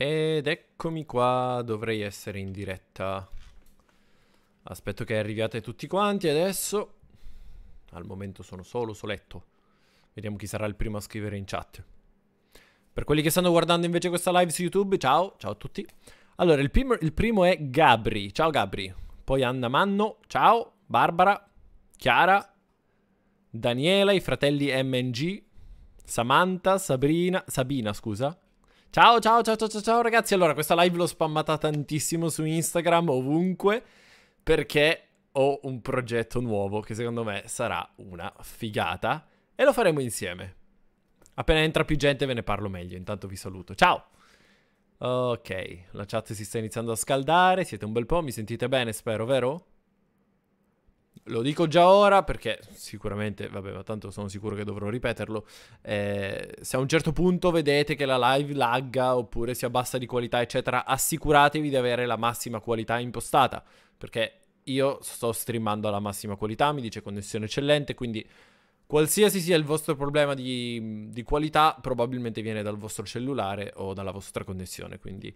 Ed eccomi qua, dovrei essere in diretta. Aspetto che arriviate tutti quanti adesso. Al momento sono solo soletto. Vediamo chi sarà il primo a scrivere in chat. Per quelli che stanno guardando invece questa live su YouTube, ciao, ciao a tutti. Allora, il primo, il primo è Gabri. Ciao Gabri. Poi Anna Manno, ciao. Barbara, Chiara, Daniela, i fratelli MNG, Samantha, Sabrina, Sabina, scusa, Ciao, ciao, ciao, ciao, ciao, ragazzi. Allora, questa live l'ho spammata tantissimo su Instagram, ovunque, perché ho un progetto nuovo che secondo me sarà una figata e lo faremo insieme. Appena entra più gente ve ne parlo meglio, intanto vi saluto. Ciao! Ok, la chat si sta iniziando a scaldare, siete un bel po', mi sentite bene spero, vero? Lo dico già ora perché sicuramente, vabbè, ma tanto sono sicuro che dovrò ripeterlo. Eh, se a un certo punto vedete che la live lagga oppure si abbassa di qualità, eccetera, assicuratevi di avere la massima qualità impostata. Perché io sto streamando alla massima qualità, mi dice connessione eccellente, quindi qualsiasi sia il vostro problema di, di qualità, probabilmente viene dal vostro cellulare o dalla vostra connessione. Quindi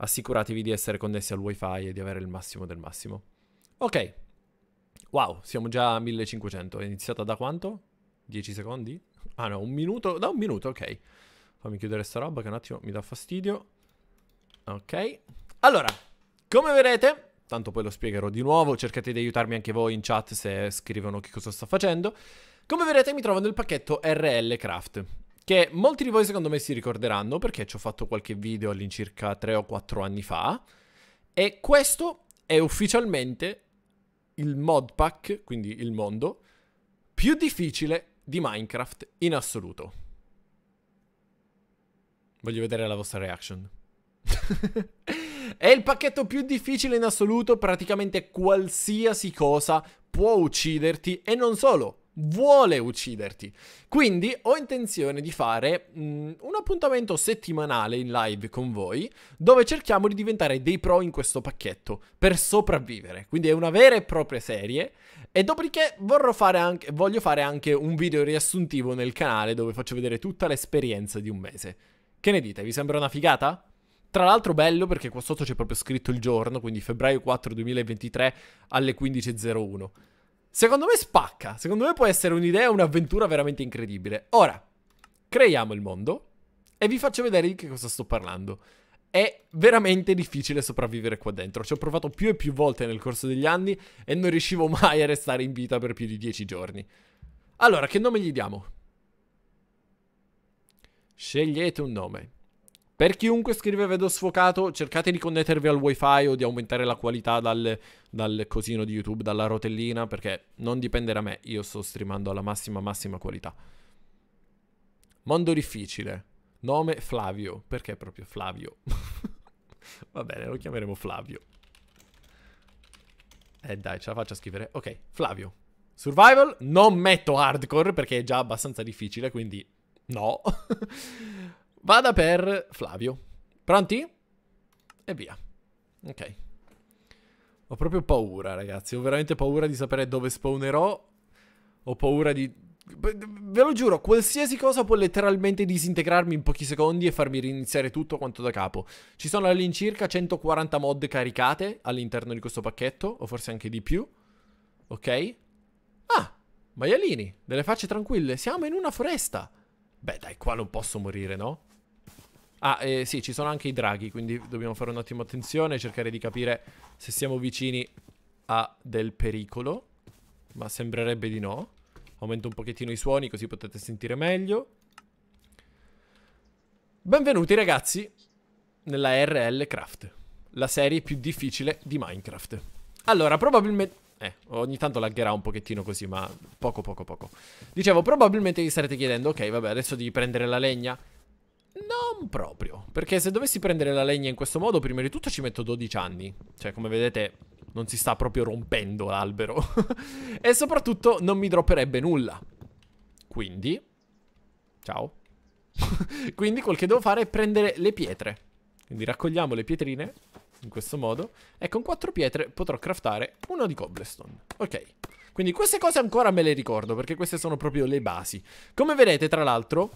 assicuratevi di essere connessi al wifi e di avere il massimo del massimo. Ok, Wow, siamo già a 1500. È iniziata da quanto? 10 secondi? Ah no, un minuto. Da un minuto, ok. Fammi chiudere sta roba che un attimo mi dà fastidio. Ok. Allora, come vedete, tanto poi lo spiegherò di nuovo, cercate di aiutarmi anche voi in chat se scrivono che cosa sto facendo. Come vedete mi trovo nel pacchetto RL Craft, che molti di voi secondo me si ricorderanno perché ci ho fatto qualche video all'incirca 3 o 4 anni fa. E questo è ufficialmente il modpack, quindi il mondo, più difficile di Minecraft in assoluto. Voglio vedere la vostra reaction. È il pacchetto più difficile in assoluto, praticamente qualsiasi cosa può ucciderti e non solo vuole ucciderti. Quindi ho intenzione di fare mh, mm, un appuntamento settimanale in live con voi, dove cerchiamo di diventare dei pro in questo pacchetto per sopravvivere. Quindi è una vera e propria serie. E dopodiché fare anche, voglio fare anche un video riassuntivo nel canale dove faccio vedere tutta l'esperienza di un mese. Che ne dite? Vi sembra una figata? Tra l'altro bello perché qua sotto c'è proprio scritto il giorno, quindi febbraio 4 2023 alle 15.01. Secondo me spacca. Secondo me può essere un'idea, un'avventura veramente incredibile. Ora, creiamo il mondo e vi faccio vedere di che cosa sto parlando. È veramente difficile sopravvivere qua dentro. Ci ho provato più e più volte nel corso degli anni e non riuscivo mai a restare in vita per più di dieci giorni. Allora, che nome gli diamo? Scegliete un nome. Per chiunque scrive vedo sfocato, cercate di connettervi al wifi o di aumentare la qualità dal, dal, cosino di YouTube, dalla rotellina, perché non dipende da me, io sto streamando alla massima massima qualità. Mondo difficile. Nome Flavio, perché proprio Flavio? Va bene, lo chiameremo Flavio. Eh dai, ce la faccio a scrivere. Ok, Flavio. Survival, non metto hardcore perché è già abbastanza difficile, quindi no. Vada per Flavio. Pronti? E via. Ok. Ho proprio paura, ragazzi. Ho veramente paura di sapere dove spawnerò. Ho paura di... Ve lo giuro, qualsiasi cosa può letteralmente disintegrarmi in pochi secondi e farmi riniziare tutto quanto da capo. Ci sono all'incirca 140 mod caricate all'interno di questo pacchetto, o forse anche di più. Ok? Ah, maialini, delle facce tranquille. Siamo in una foresta. Beh, dai, qua non posso morire, no? Ah, eh, sì, ci sono anche i draghi, quindi dobbiamo fare un attimo attenzione e cercare di capire se siamo vicini a del pericolo. Ma sembrerebbe di no. Aumento un pochettino i suoni così potete sentire meglio. Benvenuti ragazzi nella RL Craft, la serie più difficile di Minecraft. Allora, probabilmente... Eh, ogni tanto laggerà un pochettino così, ma poco poco poco. Dicevo, probabilmente vi starete chiedendo, ok, vabbè, adesso devi prendere la legna non proprio, perché se dovessi prendere la legna in questo modo, prima di tutto ci metto 12 anni. Cioè, come vedete, non si sta proprio rompendo l'albero. e soprattutto non mi dropperebbe nulla. Quindi... Ciao. Quindi quel che devo fare è prendere le pietre. Quindi raccogliamo le pietrine, in questo modo. E con quattro pietre potrò craftare uno di cobblestone. Ok. Quindi queste cose ancora me le ricordo, perché queste sono proprio le basi. Come vedete, tra l'altro,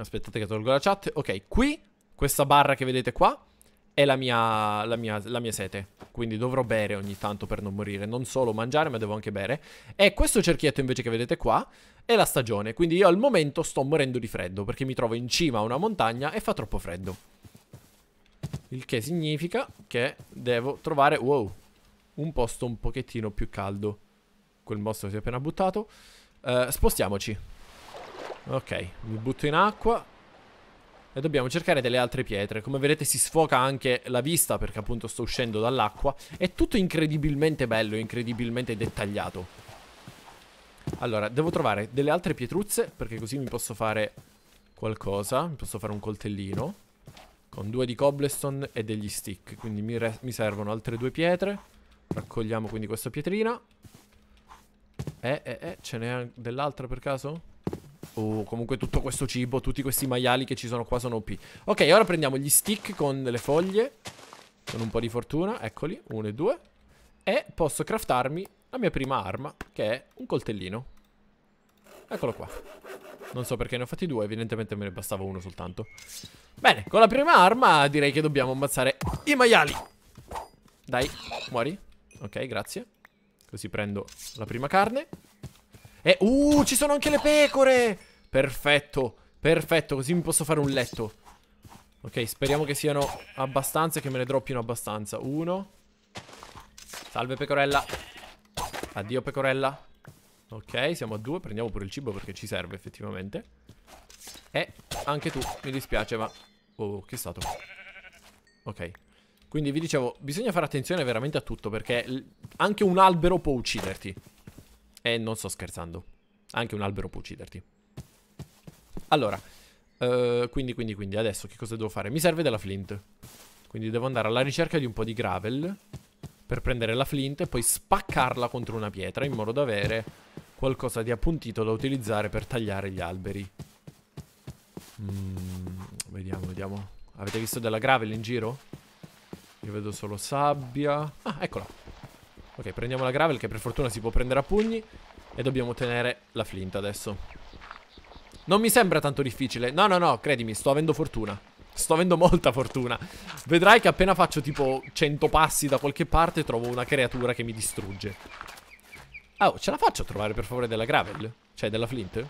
Aspettate che tolgo la chat. Ok, qui, questa barra che vedete qua, è la mia, la, mia, la mia, sete. Quindi dovrò bere ogni tanto per non morire. Non solo mangiare, ma devo anche bere. E questo cerchietto invece che vedete qua è la stagione. Quindi io al momento sto morendo di freddo perché mi trovo in cima a una montagna e fa troppo freddo. Il che significa che devo trovare, wow, un posto un pochettino più caldo. Quel mostro si è appena buttato. Uh, spostiamoci. Ok, mi butto in acqua. E dobbiamo cercare delle altre pietre. Come vedete si sfoca anche la vista perché appunto sto uscendo dall'acqua. È tutto incredibilmente bello, incredibilmente dettagliato. Allora, devo trovare delle altre pietruzze perché così mi posso fare qualcosa. Mi posso fare un coltellino con due di cobblestone e degli stick. Quindi mi, mi servono altre due pietre. Raccogliamo quindi questa pietrina. Eh, eh, eh, ce n'è dell'altra per caso? Oh, comunque tutto questo cibo, tutti questi maiali che ci sono qua sono OP. Ok, ora prendiamo gli stick con le foglie. Con un po' di fortuna, eccoli, uno e due. E posso craftarmi la mia prima arma, che è un coltellino. Eccolo qua. Non so perché ne ho fatti due, evidentemente me ne bastava uno soltanto. Bene, con la prima arma direi che dobbiamo ammazzare i maiali. Dai, muori. Ok, grazie. Così prendo la prima carne. E, eh, uh, ci sono anche le pecore! Perfetto, perfetto, così mi posso fare un letto. Ok, speriamo che siano abbastanza e che me ne droppino abbastanza. Uno. Salve pecorella. Addio pecorella. Ok, siamo a due, prendiamo pure il cibo perché ci serve effettivamente. E eh, anche tu, mi dispiace, ma... Oh, che è stato? Ok. Quindi vi dicevo, bisogna fare attenzione veramente a tutto perché anche un albero può ucciderti. E non sto scherzando. Anche un albero può ucciderti. Allora, uh, quindi, quindi, quindi, adesso che cosa devo fare? Mi serve della flint. Quindi devo andare alla ricerca di un po' di gravel per prendere la flint e poi spaccarla contro una pietra in modo da avere qualcosa di appuntito da utilizzare per tagliare gli alberi. Mm, vediamo, vediamo. Avete visto della gravel in giro? Io vedo solo sabbia. Ah, eccola. Ok, prendiamo la gravel che per fortuna si può prendere a pugni E dobbiamo tenere la flint adesso Non mi sembra tanto difficile No, no, no, credimi, sto avendo fortuna Sto avendo molta fortuna Vedrai che appena faccio tipo 100 passi da qualche parte Trovo una creatura che mi distrugge Oh, ce la faccio a trovare per favore della gravel? Cioè della flint?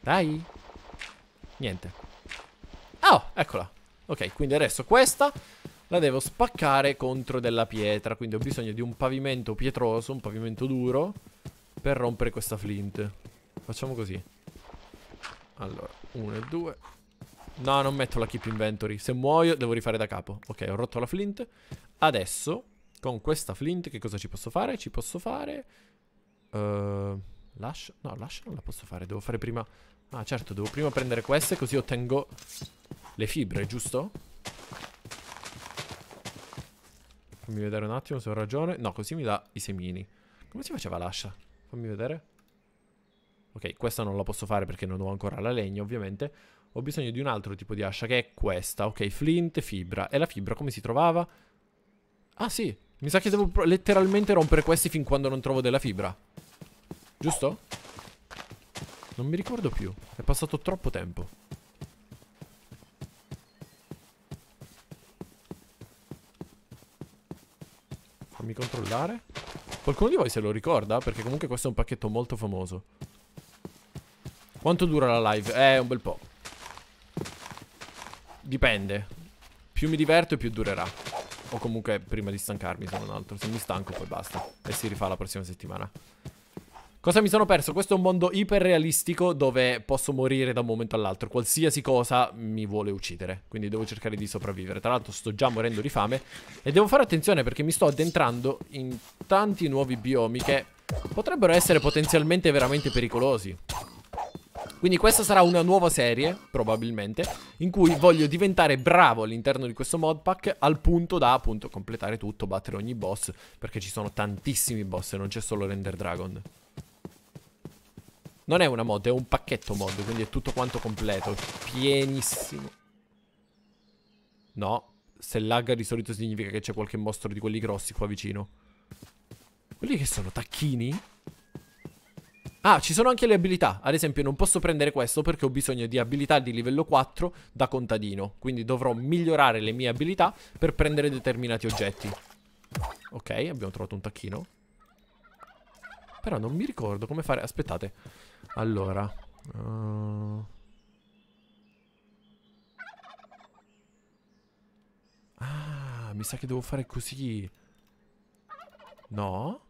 Dai Niente Oh, eccola Ok, quindi adesso questa la devo spaccare contro della pietra. Quindi ho bisogno di un pavimento pietroso, un pavimento duro, per rompere questa flint. Facciamo così. Allora, uno e due. No, non metto la keep inventory. Se muoio devo rifare da capo. Ok, ho rotto la flint. Adesso, con questa flint, che cosa ci posso fare? Ci posso fare... Uh, eh, lash? No, lascia non la posso fare. Devo fare prima... Ah, certo, devo prima prendere queste così ottengo le fibre, giusto? Fammi vedere un attimo se ho ragione. No, così mi dà i semini. Come si faceva l'ascia? Fammi vedere. Ok, questa non la posso fare perché non ho ancora la legna, ovviamente. Ho bisogno di un altro tipo di ascia, che è questa. Ok, flint, fibra. E la fibra come si trovava? Ah, sì. Mi sa che devo letteralmente rompere questi fin quando non trovo della fibra. Giusto? Non mi ricordo più. È passato troppo tempo. Fammi controllare. Qualcuno di voi se lo ricorda? Perché comunque questo è un pacchetto molto famoso. Quanto dura la live? Eh, un bel po'. Dipende. Più mi diverto più durerà. O comunque prima di stancarmi se non altro. Se mi stanco poi basta. E si rifà la prossima settimana. Cosa mi sono perso? Questo è un mondo iperrealistico dove posso morire da un momento all'altro. Qualsiasi cosa mi vuole uccidere. Quindi devo cercare di sopravvivere. Tra l'altro sto già morendo di fame. E devo fare attenzione perché mi sto addentrando in tanti nuovi biomi che potrebbero essere potenzialmente veramente pericolosi. Quindi questa sarà una nuova serie, probabilmente, in cui voglio diventare bravo all'interno di questo modpack al punto da, appunto, completare tutto, battere ogni boss, perché ci sono tantissimi boss e non c'è solo Render Dragon. Non è una mod, è un pacchetto mod, quindi è tutto quanto completo. Pienissimo. No, se lagga di solito significa che c'è qualche mostro di quelli grossi qua vicino. Quelli che sono tacchini? Ah, ci sono anche le abilità. Ad esempio, non posso prendere questo perché ho bisogno di abilità di livello 4 da contadino. Quindi dovrò migliorare le mie abilità per prendere determinati oggetti. Ok, abbiamo trovato un tacchino. Però non mi ricordo come fare... Aspettate. Allora... Uh... Ah, mi sa che devo fare così. No?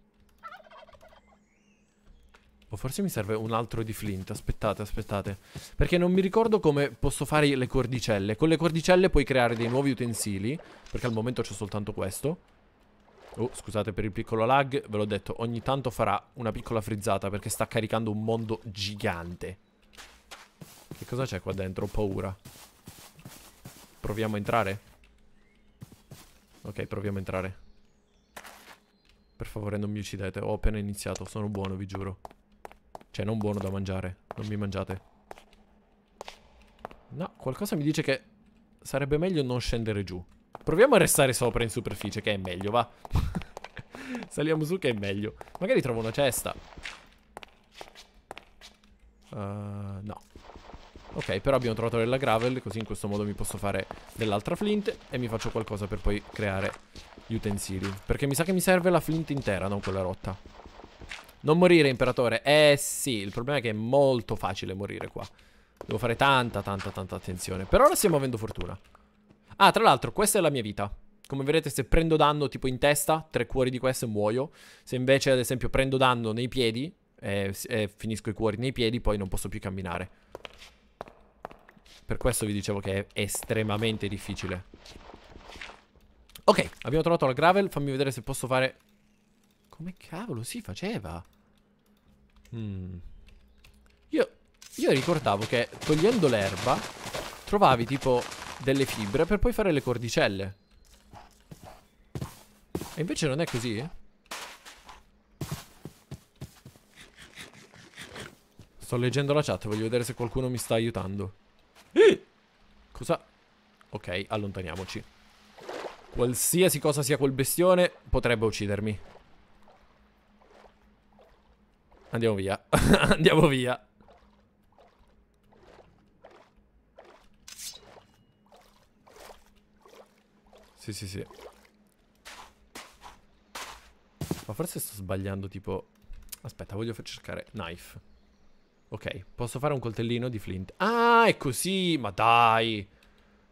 O forse mi serve un altro di flint. Aspettate, aspettate. Perché non mi ricordo come posso fare le cordicelle. Con le cordicelle puoi creare dei nuovi utensili. Perché al momento c'è soltanto questo. Oh, scusate per il piccolo lag, ve l'ho detto, ogni tanto farà una piccola frizzata perché sta caricando un mondo gigante. Che cosa c'è qua dentro? Ho paura. Proviamo a entrare? Ok, proviamo a entrare. Per favore non mi uccidete, ho appena iniziato, sono buono, vi giuro. Cioè, non buono da mangiare, non mi mangiate. No, qualcosa mi dice che sarebbe meglio non scendere giù. Proviamo a restare sopra in superficie, che è meglio, va. Saliamo su che è meglio. Magari trovo una cesta. Uh, no. Ok, però abbiamo trovato della gravel, così in questo modo mi posso fare dell'altra flint e mi faccio qualcosa per poi creare gli utensili. Perché mi sa che mi serve la flint intera, non quella rotta. Non morire, imperatore. Eh sì, il problema è che è molto facile morire qua. Devo fare tanta, tanta, tanta attenzione. Per ora stiamo avendo fortuna. Ah, tra l'altro, questa è la mia vita. Come vedete, se prendo danno tipo in testa, tre cuori di queste muoio. Se invece, ad esempio, prendo danno nei piedi e, eh, e eh, finisco i cuori nei piedi, poi non posso più camminare. Per questo vi dicevo che è estremamente difficile. Ok, abbiamo trovato la gravel. Fammi vedere se posso fare... Come cavolo si faceva? Mm. Io, io ricordavo che togliendo l'erba trovavi tipo delle fibre per poi fare le cordicelle. E invece non è così? Eh? Sto leggendo la chat, voglio vedere se qualcuno mi sta aiutando. Eh! Cosa? Ok, allontaniamoci. Qualsiasi cosa sia quel bestione potrebbe uccidermi. Andiamo via. Andiamo via. Sì, sì, sì. Ma forse sto sbagliando tipo... Aspetta, voglio far cercare knife. Ok, posso fare un coltellino di flint. Ah, è così! Ma dai!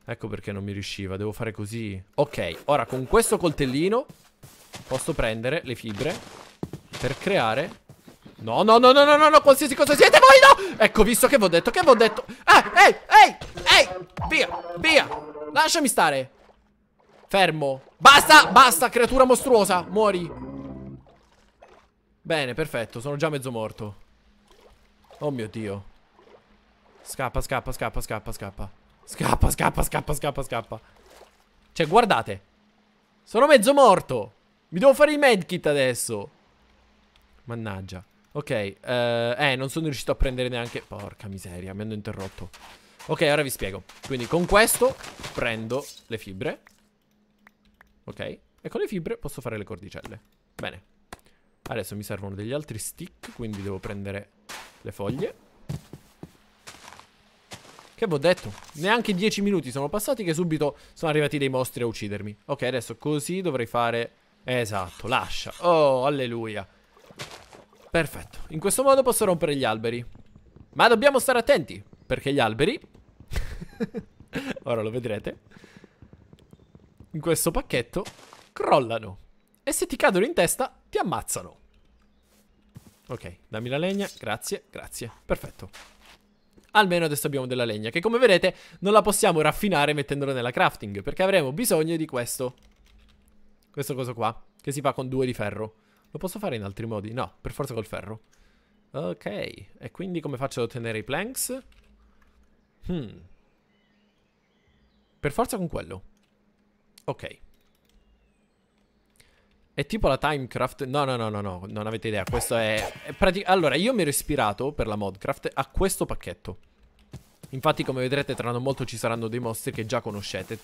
Ecco perché non mi riusciva, devo fare così. Ok, ora con questo coltellino posso prendere le fibre per creare... No, no, no, no, no, no, no, qualsiasi cosa siete voi, no! Ecco, visto che vi ho detto, che vi ho detto... Ah, ehi, ehi, ehi! Via, via! Lasciami stare! Fermo. Basta, basta, creatura mostruosa. Muori. Bene, perfetto. Sono già mezzo morto. Oh mio Dio. Scappa, scappa, scappa, scappa, scappa. Scappa, scappa, scappa, scappa, scappa. Cioè, guardate. Sono mezzo morto. Mi devo fare il medkit adesso. Mannaggia. Ok, eh, eh, non sono riuscito a prendere neanche... Porca miseria, mi hanno interrotto. Ok, ora vi spiego. Quindi con questo prendo le fibre. Ok. E con le fibre posso fare le cordicelle. Bene. Adesso mi servono degli altri stick, quindi devo prendere le foglie. Che ho detto? Neanche dieci minuti sono passati che subito sono arrivati dei mostri a uccidermi. Ok, adesso così dovrei fare... Esatto, lascia. Oh, alleluia. Perfetto. In questo modo posso rompere gli alberi. Ma dobbiamo stare attenti, perché gli alberi... Ora lo vedrete in questo pacchetto crollano. E se ti cadono in testa, ti ammazzano. Ok, dammi la legna. Grazie, grazie. Perfetto. Almeno adesso abbiamo della legna, che come vedete non la possiamo raffinare mettendola nella crafting, perché avremo bisogno di questo. Questo coso qua, che si fa con due di ferro. Lo posso fare in altri modi? No, per forza col ferro. Ok, e quindi come faccio ad ottenere i planks? Hmm. Per forza con quello. Ok. È tipo la Timecraft. No, no, no, no, no, non avete idea. Questo è. è pratic... Allora, io mi ero ispirato per la Modcraft a questo pacchetto. Infatti, come vedrete, tra non molto ci saranno dei mostri che già conoscete.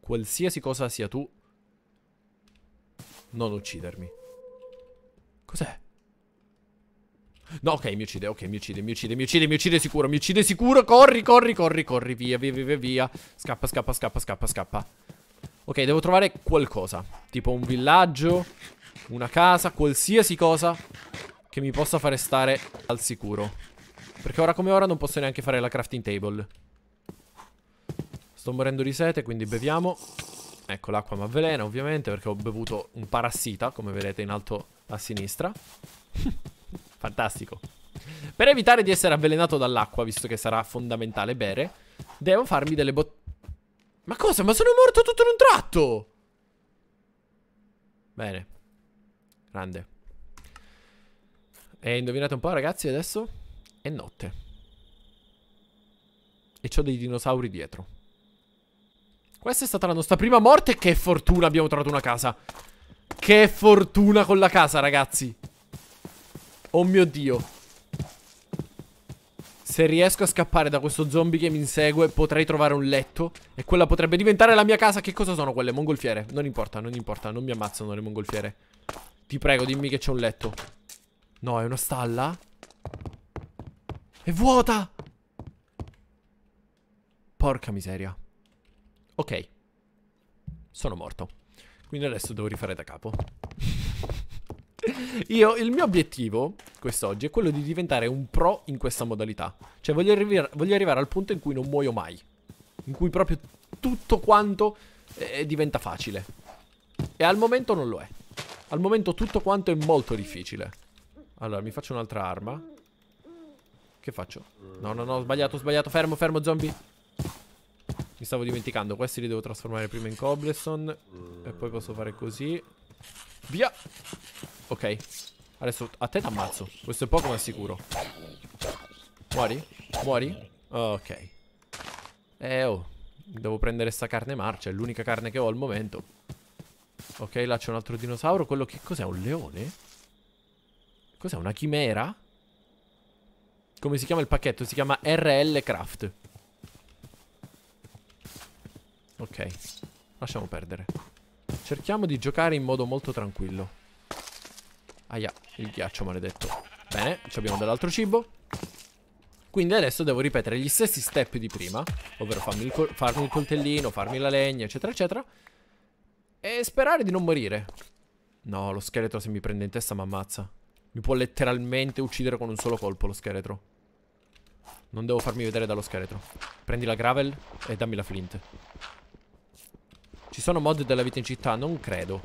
Qualsiasi cosa sia tu, non uccidermi. Cos'è? No, ok, mi uccide, ok, mi uccide, mi uccide, mi uccide, mi uccide sicuro, mi uccide sicuro. Corri, corri, corri, corri, via, via, via, via. Scappa, scappa, scappa, scappa, scappa. Ok, devo trovare qualcosa. Tipo un villaggio, una casa, qualsiasi cosa che mi possa fare stare al sicuro. Perché ora come ora non posso neanche fare la crafting table. Sto morendo di sete, quindi beviamo. Ecco, l'acqua mi avvelena, ovviamente, perché ho bevuto un parassita, come vedete in alto a sinistra. Fantastico. Per evitare di essere avvelenato dall'acqua, visto che sarà fondamentale bere, devo farmi delle bottiglie ma cosa? Ma sono morto tutto in un tratto! Bene. Grande. E indovinate un po', ragazzi, adesso è notte. E c'ho dei dinosauri dietro. Questa è stata la nostra prima morte. Che fortuna abbiamo trovato una casa. Che fortuna con la casa, ragazzi. Oh mio Dio. Se riesco a scappare da questo zombie che mi insegue potrei trovare un letto E quella potrebbe diventare la mia casa Che cosa sono quelle? Mongolfiere Non importa, non importa, non mi ammazzano le mongolfiere Ti prego dimmi che c'è un letto No, è una stalla? È vuota! Porca miseria Ok Sono morto Quindi adesso devo rifare da capo io, il mio obiettivo quest'oggi è quello di diventare un pro in questa modalità. Cioè voglio, arrivare, voglio arrivare al punto in cui non muoio mai. In cui proprio tutto quanto eh, eh, diventa facile. E al momento non lo è. Al momento tutto quanto è molto difficile. Allora, mi faccio un'altra arma. Che faccio? No, no, no, ho sbagliato, ho sbagliato. Fermo, fermo, zombie. Mi stavo dimenticando. Questi li devo trasformare prima in cobblestone. E poi posso fare così. Via Ok Adesso a te t'ammazzo Questo è poco ma sicuro Muori? Muori? Ok Eh oh Devo prendere sta carne marcia È l'unica carne che ho al momento Ok là c'è un altro dinosauro Quello che cos'è? Un leone? Cos'è? Una chimera? Come si chiama il pacchetto? Si chiama RL Craft Ok Lasciamo perdere Cerchiamo di giocare in modo molto tranquillo. Aia, il ghiaccio maledetto. Bene, ci abbiamo dell'altro cibo. Quindi adesso devo ripetere gli stessi step di prima, ovvero farmi il, farmi il coltellino, farmi la legna, eccetera, eccetera. E sperare di non morire. No, lo scheletro se mi prende in testa mi ammazza. Mi può letteralmente uccidere con un solo colpo lo scheletro. Non devo farmi vedere dallo scheletro. Prendi la gravel e dammi la flint. Ci sono mod della vita in città? Non credo.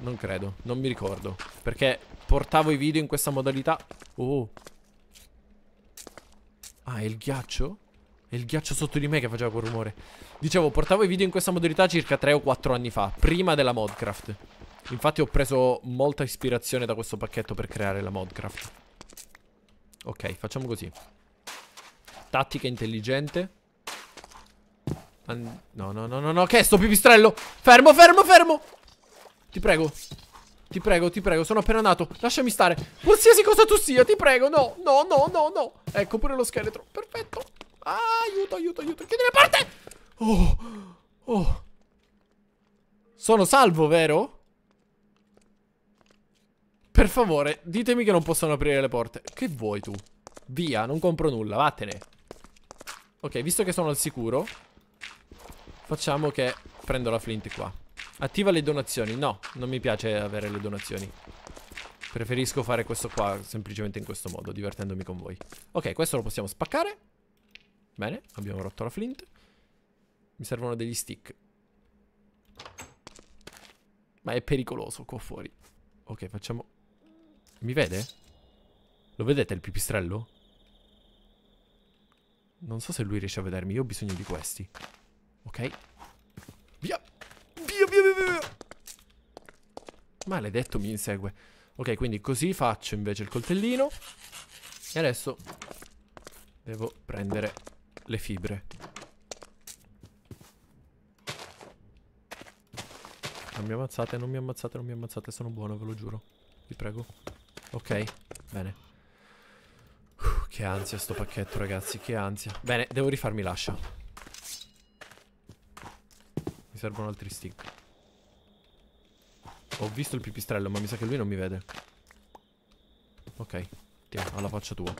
Non credo, non mi ricordo. Perché portavo i video in questa modalità. Oh. Ah, è il ghiaccio? È il ghiaccio sotto di me che faceva quel rumore. Dicevo, portavo i video in questa modalità circa 3 o 4 anni fa, prima della Modcraft. Infatti ho preso molta ispirazione da questo pacchetto per creare la Modcraft. Ok, facciamo così. Tattica intelligente no, no, no, no, no, che è sto pipistrello? Fermo, fermo, fermo Ti prego Ti prego, ti prego, sono appena nato Lasciami stare Qualsiasi cosa tu sia, ti prego No, no, no, no, no Ecco pure lo scheletro Perfetto ah, aiuto, aiuto, aiuto Chiudi le porte Oh, oh Sono salvo, vero? Per favore, ditemi che non possono aprire le porte Che vuoi tu? Via, non compro nulla, vattene Ok, visto che sono al sicuro Facciamo che prendo la flint qua. Attiva le donazioni. No, non mi piace avere le donazioni. Preferisco fare questo qua semplicemente in questo modo, divertendomi con voi. Ok, questo lo possiamo spaccare. Bene, abbiamo rotto la flint. Mi servono degli stick. Ma è pericoloso qua fuori. Ok, facciamo... Mi vede? Lo vedete il pipistrello? Non so se lui riesce a vedermi, io ho bisogno di questi. Ok. Via! Via, via, via, via! Maledetto mi insegue. Ok, quindi così faccio invece il coltellino. E adesso devo prendere le fibre. Non mi ammazzate, non mi ammazzate, non mi ammazzate. Sono buono, ve lo giuro. Vi prego. Ok, bene. Uff, che ansia sto pacchetto, ragazzi, che ansia. Bene, devo rifarmi l'ascia servono altri stick. Ho visto il pipistrello, ma mi sa che lui non mi vede. Ok, tieni, alla faccia tua.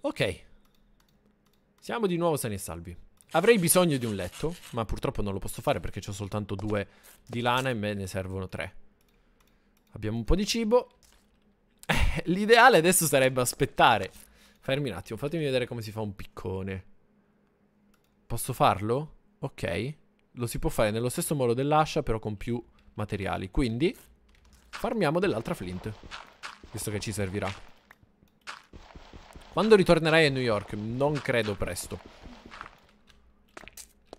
Ok. Siamo di nuovo sani e salvi. Avrei bisogno di un letto, ma purtroppo non lo posso fare perché ho soltanto due di lana e me ne servono tre. Abbiamo un po' di cibo. L'ideale adesso sarebbe aspettare. Fermi un attimo, fatemi vedere come si fa un piccone. Posso farlo? Ok lo si può fare nello stesso modo dell'ascia però con più materiali. Quindi farmiamo dell'altra flint, visto che ci servirà. Quando ritornerai a New York? Non credo presto.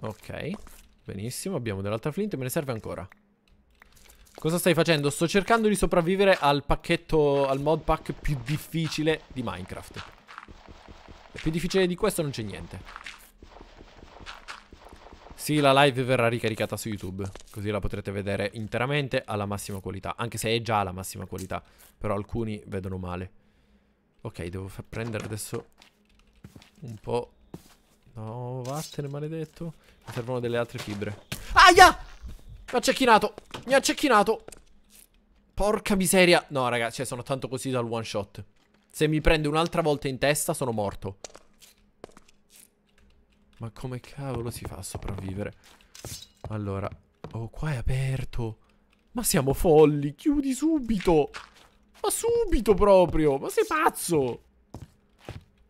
Ok, benissimo, abbiamo dell'altra flint, me ne serve ancora. Cosa stai facendo? Sto cercando di sopravvivere al pacchetto, al mod pack più difficile di Minecraft. E più difficile di questo non c'è niente. Sì, la live verrà ricaricata su YouTube, così la potrete vedere interamente alla massima qualità, anche se è già alla massima qualità, però alcuni vedono male. Ok, devo prendere adesso un po'... No, vattene maledetto. Mi servono delle altre fibre. Aia! Mi ha cecchinato! Mi ha cecchinato! Porca miseria! No, ragazzi, cioè, sono tanto così dal one shot. Se mi prende un'altra volta in testa, sono morto. Ma come cavolo si fa a sopravvivere? Allora, oh qua è aperto Ma siamo folli, chiudi subito Ma subito proprio, ma sei pazzo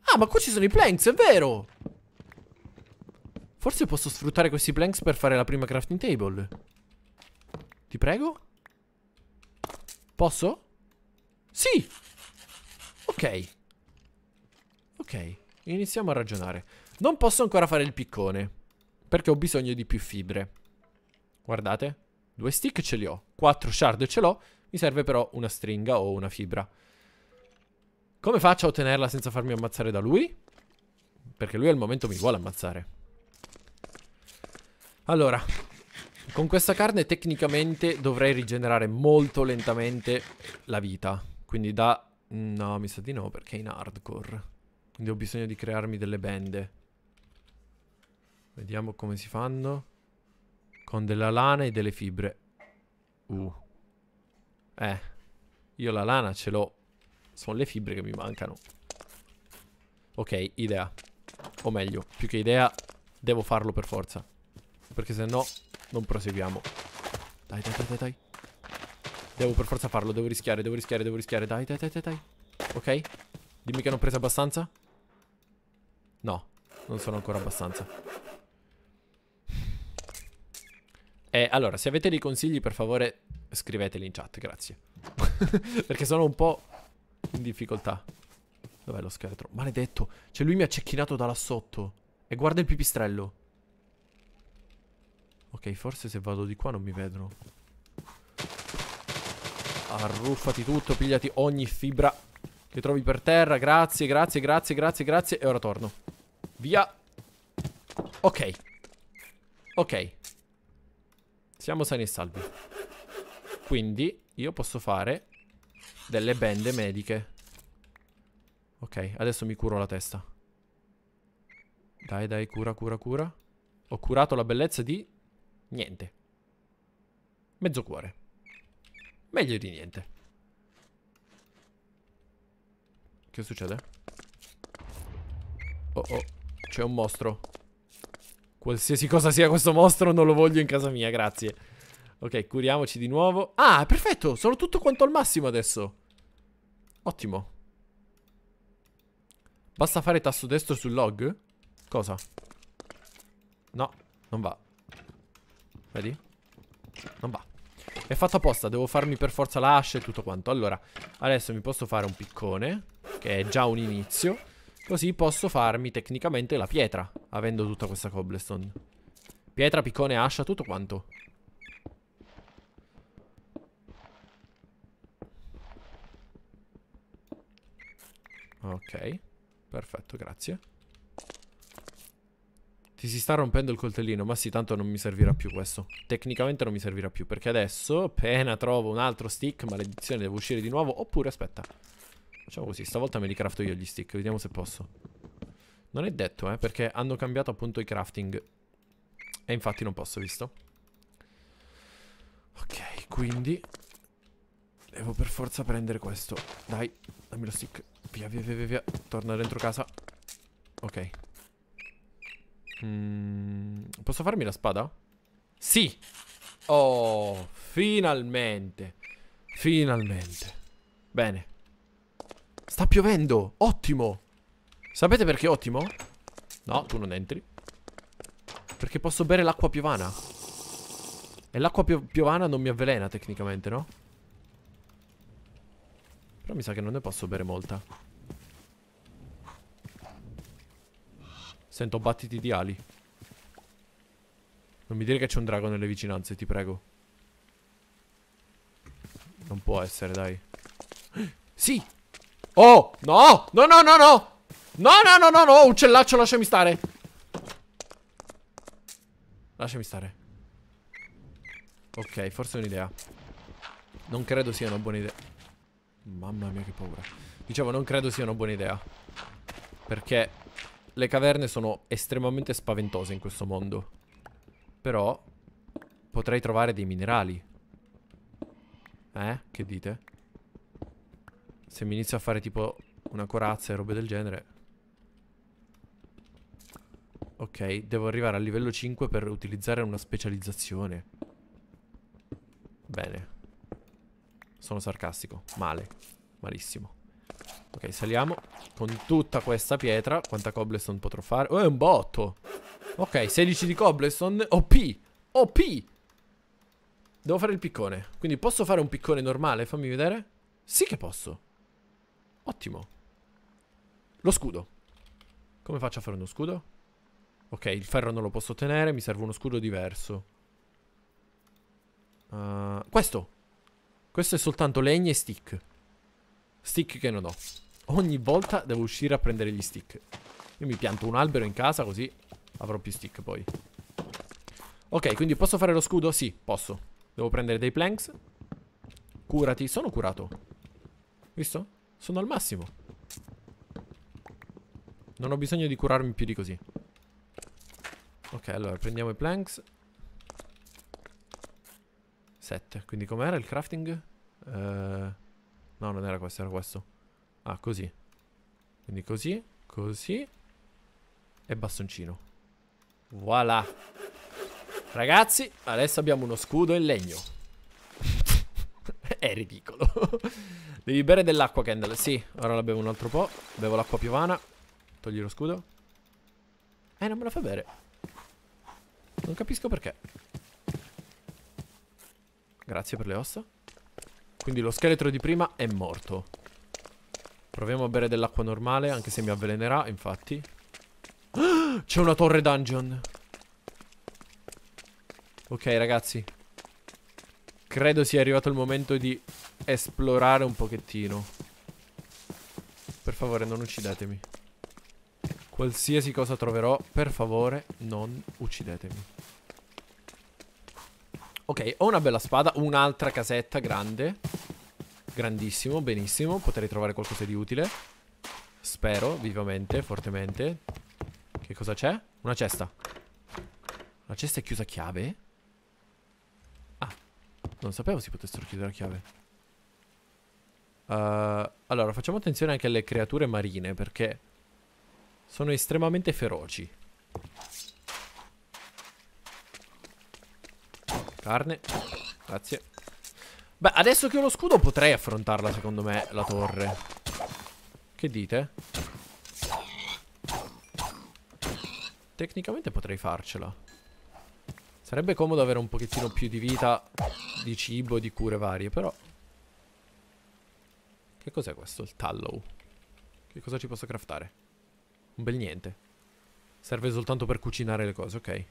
Ah ma qua ci sono i planks, è vero Forse posso sfruttare questi planks per fare la prima crafting table Ti prego Posso? Sì Ok Ok, iniziamo a ragionare non posso ancora fare il piccone. Perché ho bisogno di più fibre. Guardate. Due stick ce li ho. Quattro shard ce l'ho. Mi serve però una stringa o una fibra. Come faccio a ottenerla senza farmi ammazzare da lui? Perché lui al momento mi vuole ammazzare. Allora, con questa carne tecnicamente dovrei rigenerare molto lentamente la vita. Quindi da... No, mi sa di no perché è in hardcore. Quindi ho bisogno di crearmi delle bende. Vediamo come si fanno. Con della lana e delle fibre. Uh. Eh. Io la lana ce l'ho. Sono le fibre che mi mancano. Ok, idea. O meglio, più che idea, devo farlo per forza. Perché se no, non proseguiamo. Dai, dai, dai, dai, dai. Devo per forza farlo, devo rischiare, devo rischiare, devo rischiare. Dai, dai, dai, dai, dai. Ok? Dimmi che non ho preso abbastanza. No, non sono ancora abbastanza. Eh, allora, se avete dei consigli, per favore, scriveteli in chat, grazie. Perché sono un po' in difficoltà. Dov'è lo scheletro? Maledetto. Cioè, lui mi ha cecchinato da là sotto. E guarda il pipistrello. Ok, forse se vado di qua non mi vedono. Arruffati tutto, pigliati ogni fibra che trovi per terra. Grazie, grazie, grazie, grazie, grazie. E ora torno. Via. Ok. Ok. Siamo sani e salvi. Quindi io posso fare delle bende mediche. Ok, adesso mi curo la testa. Dai, dai, cura, cura, cura. Ho curato la bellezza di... Niente. Mezzo cuore. Meglio di niente. Che succede? Oh, oh, c'è un mostro. Qualsiasi cosa sia questo mostro non lo voglio in casa mia, grazie. Ok, curiamoci di nuovo. Ah, perfetto, sono tutto quanto al massimo adesso. Ottimo. Basta fare tasto destro sul log? Cosa? No, non va. Vedi? Non va. È fatto apposta, devo farmi per forza l'ascia e tutto quanto. Allora, adesso mi posso fare un piccone, che è già un inizio. Così posso farmi tecnicamente la pietra, avendo tutta questa cobblestone. Pietra, piccone, ascia, tutto quanto. Ok, perfetto, grazie. Ti si sta rompendo il coltellino, ma sì, tanto non mi servirà più questo. Tecnicamente non mi servirà più, perché adesso, appena trovo un altro stick, maledizione, devo uscire di nuovo. Oppure, aspetta, Facciamo così, stavolta me li crafto io gli stick, vediamo se posso. Non è detto, eh, perché hanno cambiato appunto i crafting. E infatti non posso, visto? Ok, quindi... Devo per forza prendere questo. Dai, dammi lo stick. Via, via, via, via, Torna dentro casa. Ok. Mm, posso farmi la spada? Sì! Oh, finalmente! Finalmente. Bene. Sta piovendo, ottimo Sapete perché ottimo? No, tu non entri Perché posso bere l'acqua piovana E l'acqua pio piovana non mi avvelena tecnicamente, no? Però mi sa che non ne posso bere molta Sento battiti di ali Non mi dire che c'è un drago nelle vicinanze, ti prego Non può essere, dai Sì! Oh, no, no, no, no, no No, no, no, no, no, uccellaccio, lasciami stare Lasciami stare Ok, forse è un'idea Non credo sia una buona idea Mamma mia che paura Dicevo, non credo sia una buona idea Perché le caverne sono estremamente spaventose in questo mondo Però Potrei trovare dei minerali Eh? Che dite? Se mi inizio a fare tipo una corazza e robe del genere Ok, devo arrivare al livello 5 per utilizzare una specializzazione Bene Sono sarcastico, male Malissimo Ok, saliamo con tutta questa pietra Quanta cobblestone potrò fare? Oh, è un botto Ok, 16 di cobblestone OP OP Devo fare il piccone Quindi posso fare un piccone normale? Fammi vedere Sì che posso Ottimo. Lo scudo. Come faccio a fare uno scudo? Ok, il ferro non lo posso ottenere, mi serve uno scudo diverso. Uh, questo. Questo è soltanto legna e stick. Stick che non ho. Ogni volta devo uscire a prendere gli stick. Io mi pianto un albero in casa così avrò più stick poi. Ok, quindi posso fare lo scudo? Sì, posso. Devo prendere dei planks. Curati. Sono curato. Visto? Sono al massimo. Non ho bisogno di curarmi più di così. Ok, allora prendiamo i planks. Sette, Quindi com'era il crafting? Uh, no, non era questo, era questo. Ah, così. Quindi così, così. E bastoncino. Voilà. Ragazzi, adesso abbiamo uno scudo in legno. è ridicolo. Devi bere dell'acqua, Kendall. Sì, ora la bevo un altro po'. Bevo l'acqua piovana. Togli lo scudo. Eh, non me la fa bere. Non capisco perché. Grazie per le ossa. Quindi lo scheletro di prima è morto. Proviamo a bere dell'acqua normale, anche se mi avvelenerà, infatti. C'è una torre dungeon. Ok, ragazzi credo sia arrivato il momento di esplorare un pochettino. Per favore, non uccidetemi. Qualsiasi cosa troverò, per favore, non uccidetemi. Ok, ho una bella spada, un'altra casetta grande. Grandissimo, benissimo. Potrei trovare qualcosa di utile. Spero, vivamente, fortemente. Che cosa c'è? Una cesta. La cesta è chiusa a chiave? Non sapevo si potessero chiudere la chiave. Uh, allora, facciamo attenzione anche alle creature marine perché sono estremamente feroci. Carne. Grazie. Beh, adesso che ho lo scudo potrei affrontarla, secondo me, la torre. Che dite? Tecnicamente potrei farcela. Sarebbe comodo avere un pochettino più di vita, di cibo, di cure varie, però... Che cos'è questo, il tallow? Che cosa ci posso craftare? Un bel niente. Serve soltanto per cucinare le cose, ok.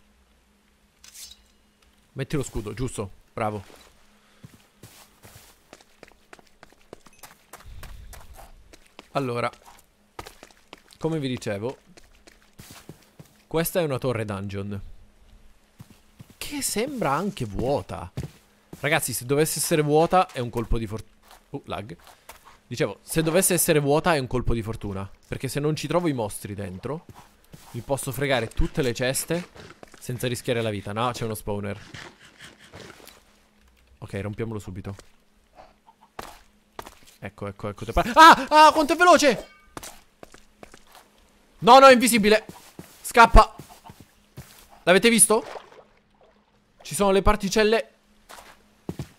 Metti lo scudo, giusto. Bravo. Allora, come vi dicevo, questa è una torre dungeon che sembra anche vuota. Ragazzi, se dovesse essere vuota è un colpo di fortuna. Uh, lag. Dicevo, se dovesse essere vuota è un colpo di fortuna. Perché se non ci trovo i mostri dentro, mi posso fregare tutte le ceste senza rischiare la vita. No, c'è uno spawner. Ok, rompiamolo subito. Ecco, ecco, ecco. Ah, ah, quanto è veloce! No, no, è invisibile. Scappa. L'avete visto? Ci sono le particelle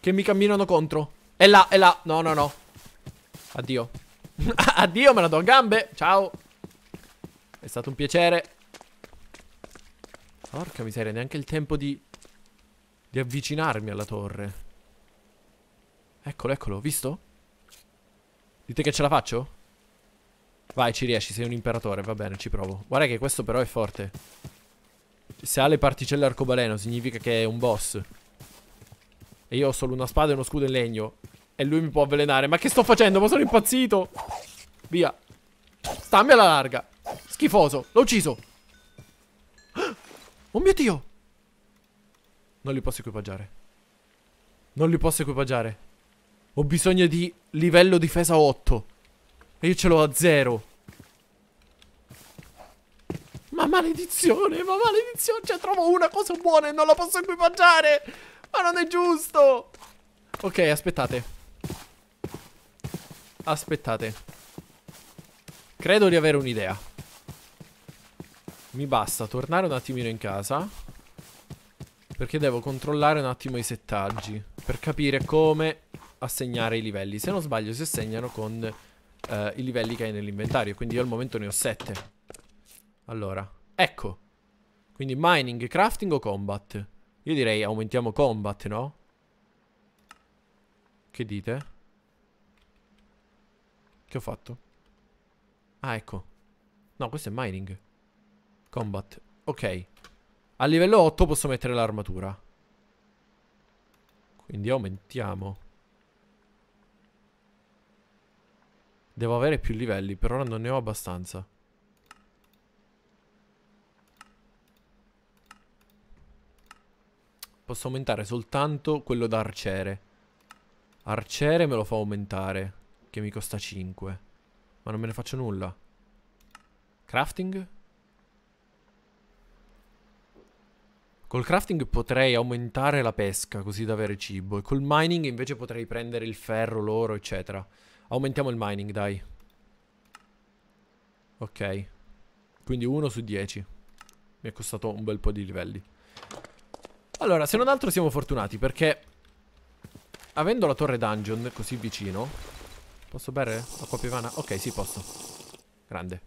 che mi camminano contro. È là, è là. No, no, no. Addio. Addio, me la do a gambe. Ciao. È stato un piacere. Porca miseria, neanche il tempo di... Di avvicinarmi alla torre. Eccolo, eccolo, visto? Dite che ce la faccio? Vai, ci riesci, sei un imperatore, va bene, ci provo. Guarda che questo però è forte. Se ha le particelle arcobaleno significa che è un boss. E io ho solo una spada e uno scudo in legno. E lui mi può avvelenare. Ma che sto facendo? Ma sono impazzito. Via. Stammi alla larga. Schifoso. L'ho ucciso. Oh mio Dio. Non li posso equipaggiare. Non li posso equipaggiare. Ho bisogno di livello difesa 8. E io ce l'ho a 0. Ma maledizione, ma maledizione Cioè trovo una cosa buona e non la posso equipaggiare Ma non è giusto Ok, aspettate Aspettate Credo di avere un'idea Mi basta tornare un attimino in casa Perché devo controllare un attimo i settaggi Per capire come assegnare i livelli Se non sbaglio si assegnano con eh, i livelli che hai nell'inventario Quindi io al momento ne ho 7 allora, ecco. Quindi mining, crafting o combat? Io direi aumentiamo combat, no? Che dite? Che ho fatto? Ah, ecco. No, questo è mining. Combat. Ok. A livello 8 posso mettere l'armatura. Quindi aumentiamo. Devo avere più livelli, per ora non ne ho abbastanza. Posso aumentare soltanto quello da arciere. Arciere me lo fa aumentare, che mi costa 5. Ma non me ne faccio nulla. Crafting? Col crafting potrei aumentare la pesca, così da avere cibo. E col mining invece potrei prendere il ferro, l'oro, eccetera. Aumentiamo il mining, dai. Ok. Quindi 1 su 10. Mi è costato un bel po' di livelli. Allora, se non altro siamo fortunati perché... Avendo la torre dungeon così vicino... Posso bere acqua pivana? Ok, sì, posso. Grande.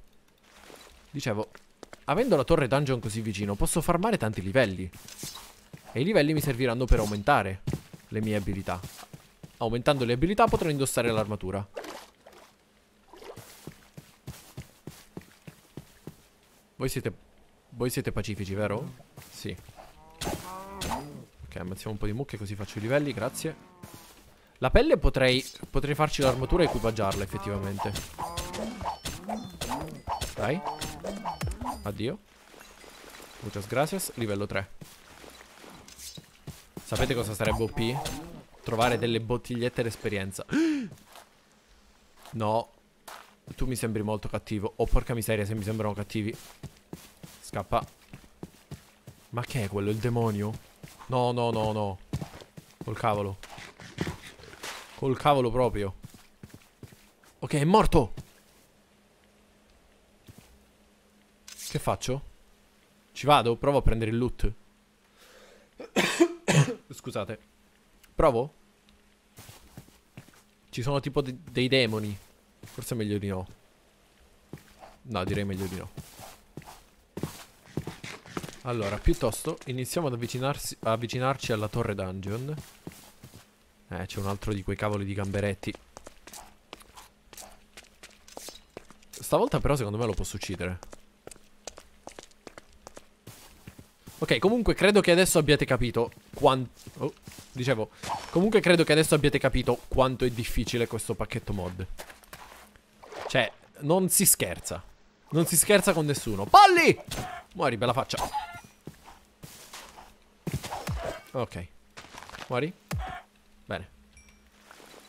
Dicevo, avendo la torre dungeon così vicino, posso farmare tanti livelli. E i livelli mi serviranno per aumentare le mie abilità. Aumentando le abilità potrò indossare l'armatura. Voi siete... Voi siete pacifici, vero? Sì. Ok, ammazziamo un po' di mucche così faccio i livelli, grazie. La pelle potrei, potrei farci l'armatura e equipaggiarla effettivamente. Dai. Addio. Muchas gracias. Livello 3. Sapete cosa sarebbe OP? Trovare delle bottigliette d'esperienza. No. Tu mi sembri molto cattivo. Oh, porca miseria, se mi sembrano cattivi. Scappa. Ma che è quello? Il demonio? No, no, no, no. Col cavolo. Col cavolo proprio. Ok, è morto. Che faccio? Ci vado? Provo a prendere il loot. Scusate. Provo? Ci sono tipo de dei demoni. Forse è meglio di no. No, direi meglio di no. Allora, piuttosto iniziamo ad avvicinarci alla torre dungeon. Eh, c'è un altro di quei cavoli di gamberetti. Stavolta però secondo me lo posso uccidere. Ok, comunque credo che adesso abbiate capito quanto... Oh, dicevo, comunque credo che adesso abbiate capito quanto è difficile questo pacchetto mod. Cioè, non si scherza. Non si scherza con nessuno. Polly! Muori, bella faccia. Ok. Muori. Bene.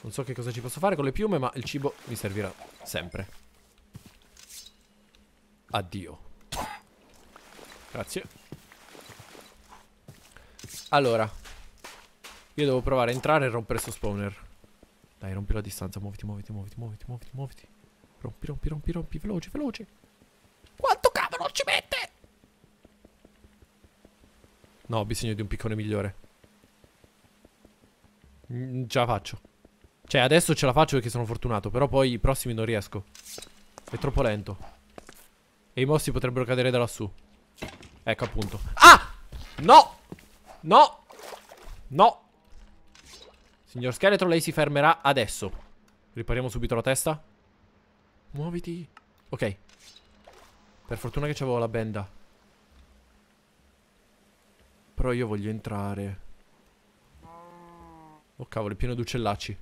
Non so che cosa ci posso fare con le piume, ma il cibo mi servirà sempre. Addio. Grazie. Allora. Io devo provare a entrare e rompere sto spawner. Dai, rompi la distanza. Muoviti, muoviti, muoviti, muoviti, muoviti, muoviti. Rompi, rompi, rompi, rompi. Veloce, veloce. Quanto cavolo ci metti? No, ho bisogno di un piccone migliore. Mm, ce la faccio. Cioè, adesso ce la faccio perché sono fortunato, però poi i prossimi non riesco. È troppo lento. E i mossi potrebbero cadere da lassù. Ecco, appunto. Ah! No! No! No! Signor scheletro, lei si fermerà adesso. Ripariamo subito la testa. Muoviti. Ok. Per fortuna che c'avevo la benda. Però io voglio entrare. Oh cavolo, è pieno di uccellacci.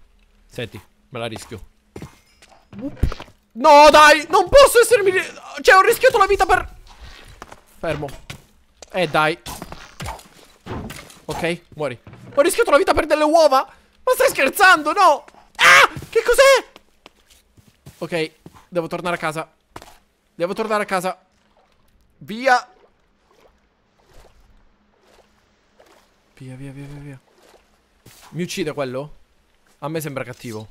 Senti, me la rischio. No, dai! Non posso essermi... Cioè, ho rischiato la vita per... Fermo. Eh, dai. Ok, muori. Ho rischiato la vita per delle uova? Ma stai scherzando? No! Ah! Che cos'è? Ok, devo tornare a casa. Devo tornare a casa. Via! Via, via, via, via, Mi uccide quello? A me sembra cattivo.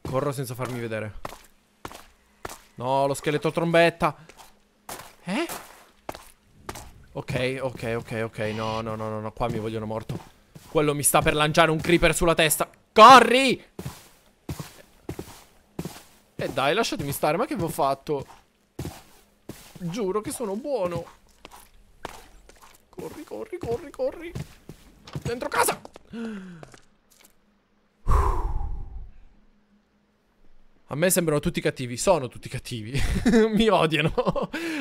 Corro senza farmi vedere. No, lo scheletro trombetta. Eh? Ok, ok, ok, ok. No, no, no, no, no. Qua mi vogliono morto. Quello mi sta per lanciare un creeper sulla testa. Corri! E eh dai, lasciatemi stare. Ma che vi ho fatto? Giuro che sono buono. Corri, corri, corri, corri. Dentro casa! A me sembrano tutti cattivi, sono tutti cattivi, mi odiano.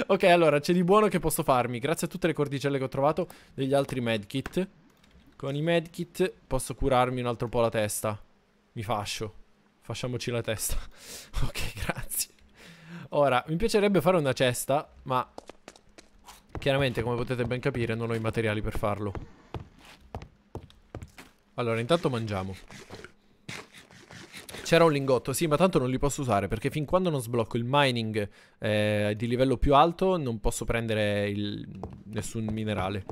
ok, allora, c'è di buono che posso farmi. Grazie a tutte le cordicelle che ho trovato degli altri medkit. Con i medkit posso curarmi un altro po' la testa. Mi fascio. Fasciamoci la testa. ok, grazie. Ora, mi piacerebbe fare una cesta, ma Chiaramente, come potete ben capire, non ho i materiali per farlo. Allora, intanto mangiamo. C'era un lingotto, sì, ma tanto non li posso usare perché fin quando non sblocco il mining eh, di livello più alto non posso prendere il... nessun minerale.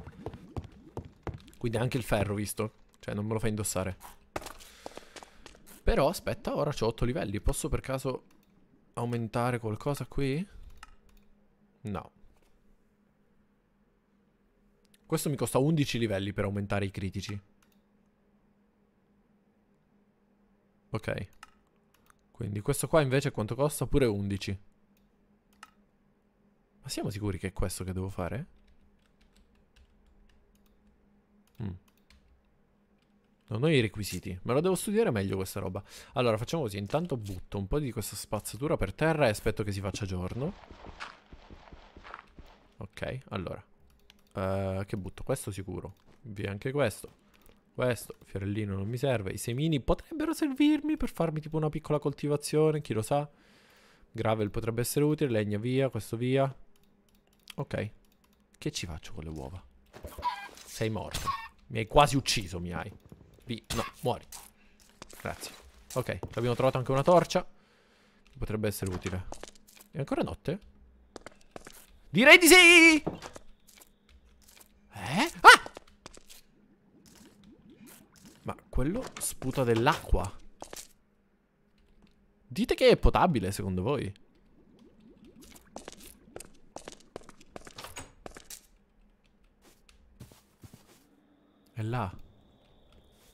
Quindi anche il ferro, visto. Cioè, non me lo fa indossare. Però, aspetta, ora ho 8 livelli. Posso per caso aumentare qualcosa qui? No. Questo mi costa 11 livelli per aumentare i critici. Ok. Quindi questo qua invece quanto costa? Pure 11. Ma siamo sicuri che è questo che devo fare? Mm. Non ho i requisiti. Me lo devo studiare meglio questa roba. Allora, facciamo così. Intanto butto un po' di questa spazzatura per terra e aspetto che si faccia giorno. Ok, allora. Uh, che butto? Questo sicuro. Via anche questo. Questo, fiorellino non mi serve. I semini potrebbero servirmi per farmi tipo una piccola coltivazione, chi lo sa. Gravel potrebbe essere utile, legna via, questo via. Ok. Che ci faccio con le uova? Sei morto. Mi hai quasi ucciso, mi hai. Vi no, muori. Grazie. Ok, abbiamo trovato anche una torcia. Potrebbe essere utile. È ancora notte? Direi di sì! Eh? Ah! Ma quello sputa dell'acqua. Dite che è potabile, secondo voi. È là.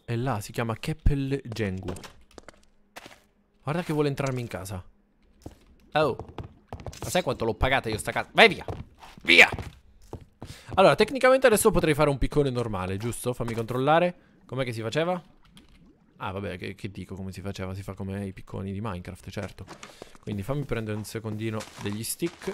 È là, si chiama Keppel Jengu. Guarda che vuole entrarmi in casa. Oh. Ma sai quanto l'ho pagata io sta casa? Vai via! Via! Allora, tecnicamente adesso potrei fare un piccone normale, giusto? Fammi controllare. Com'è che si faceva? Ah, vabbè, che, che dico come si faceva? Si fa come i picconi di Minecraft, certo. Quindi fammi prendere un secondino degli stick.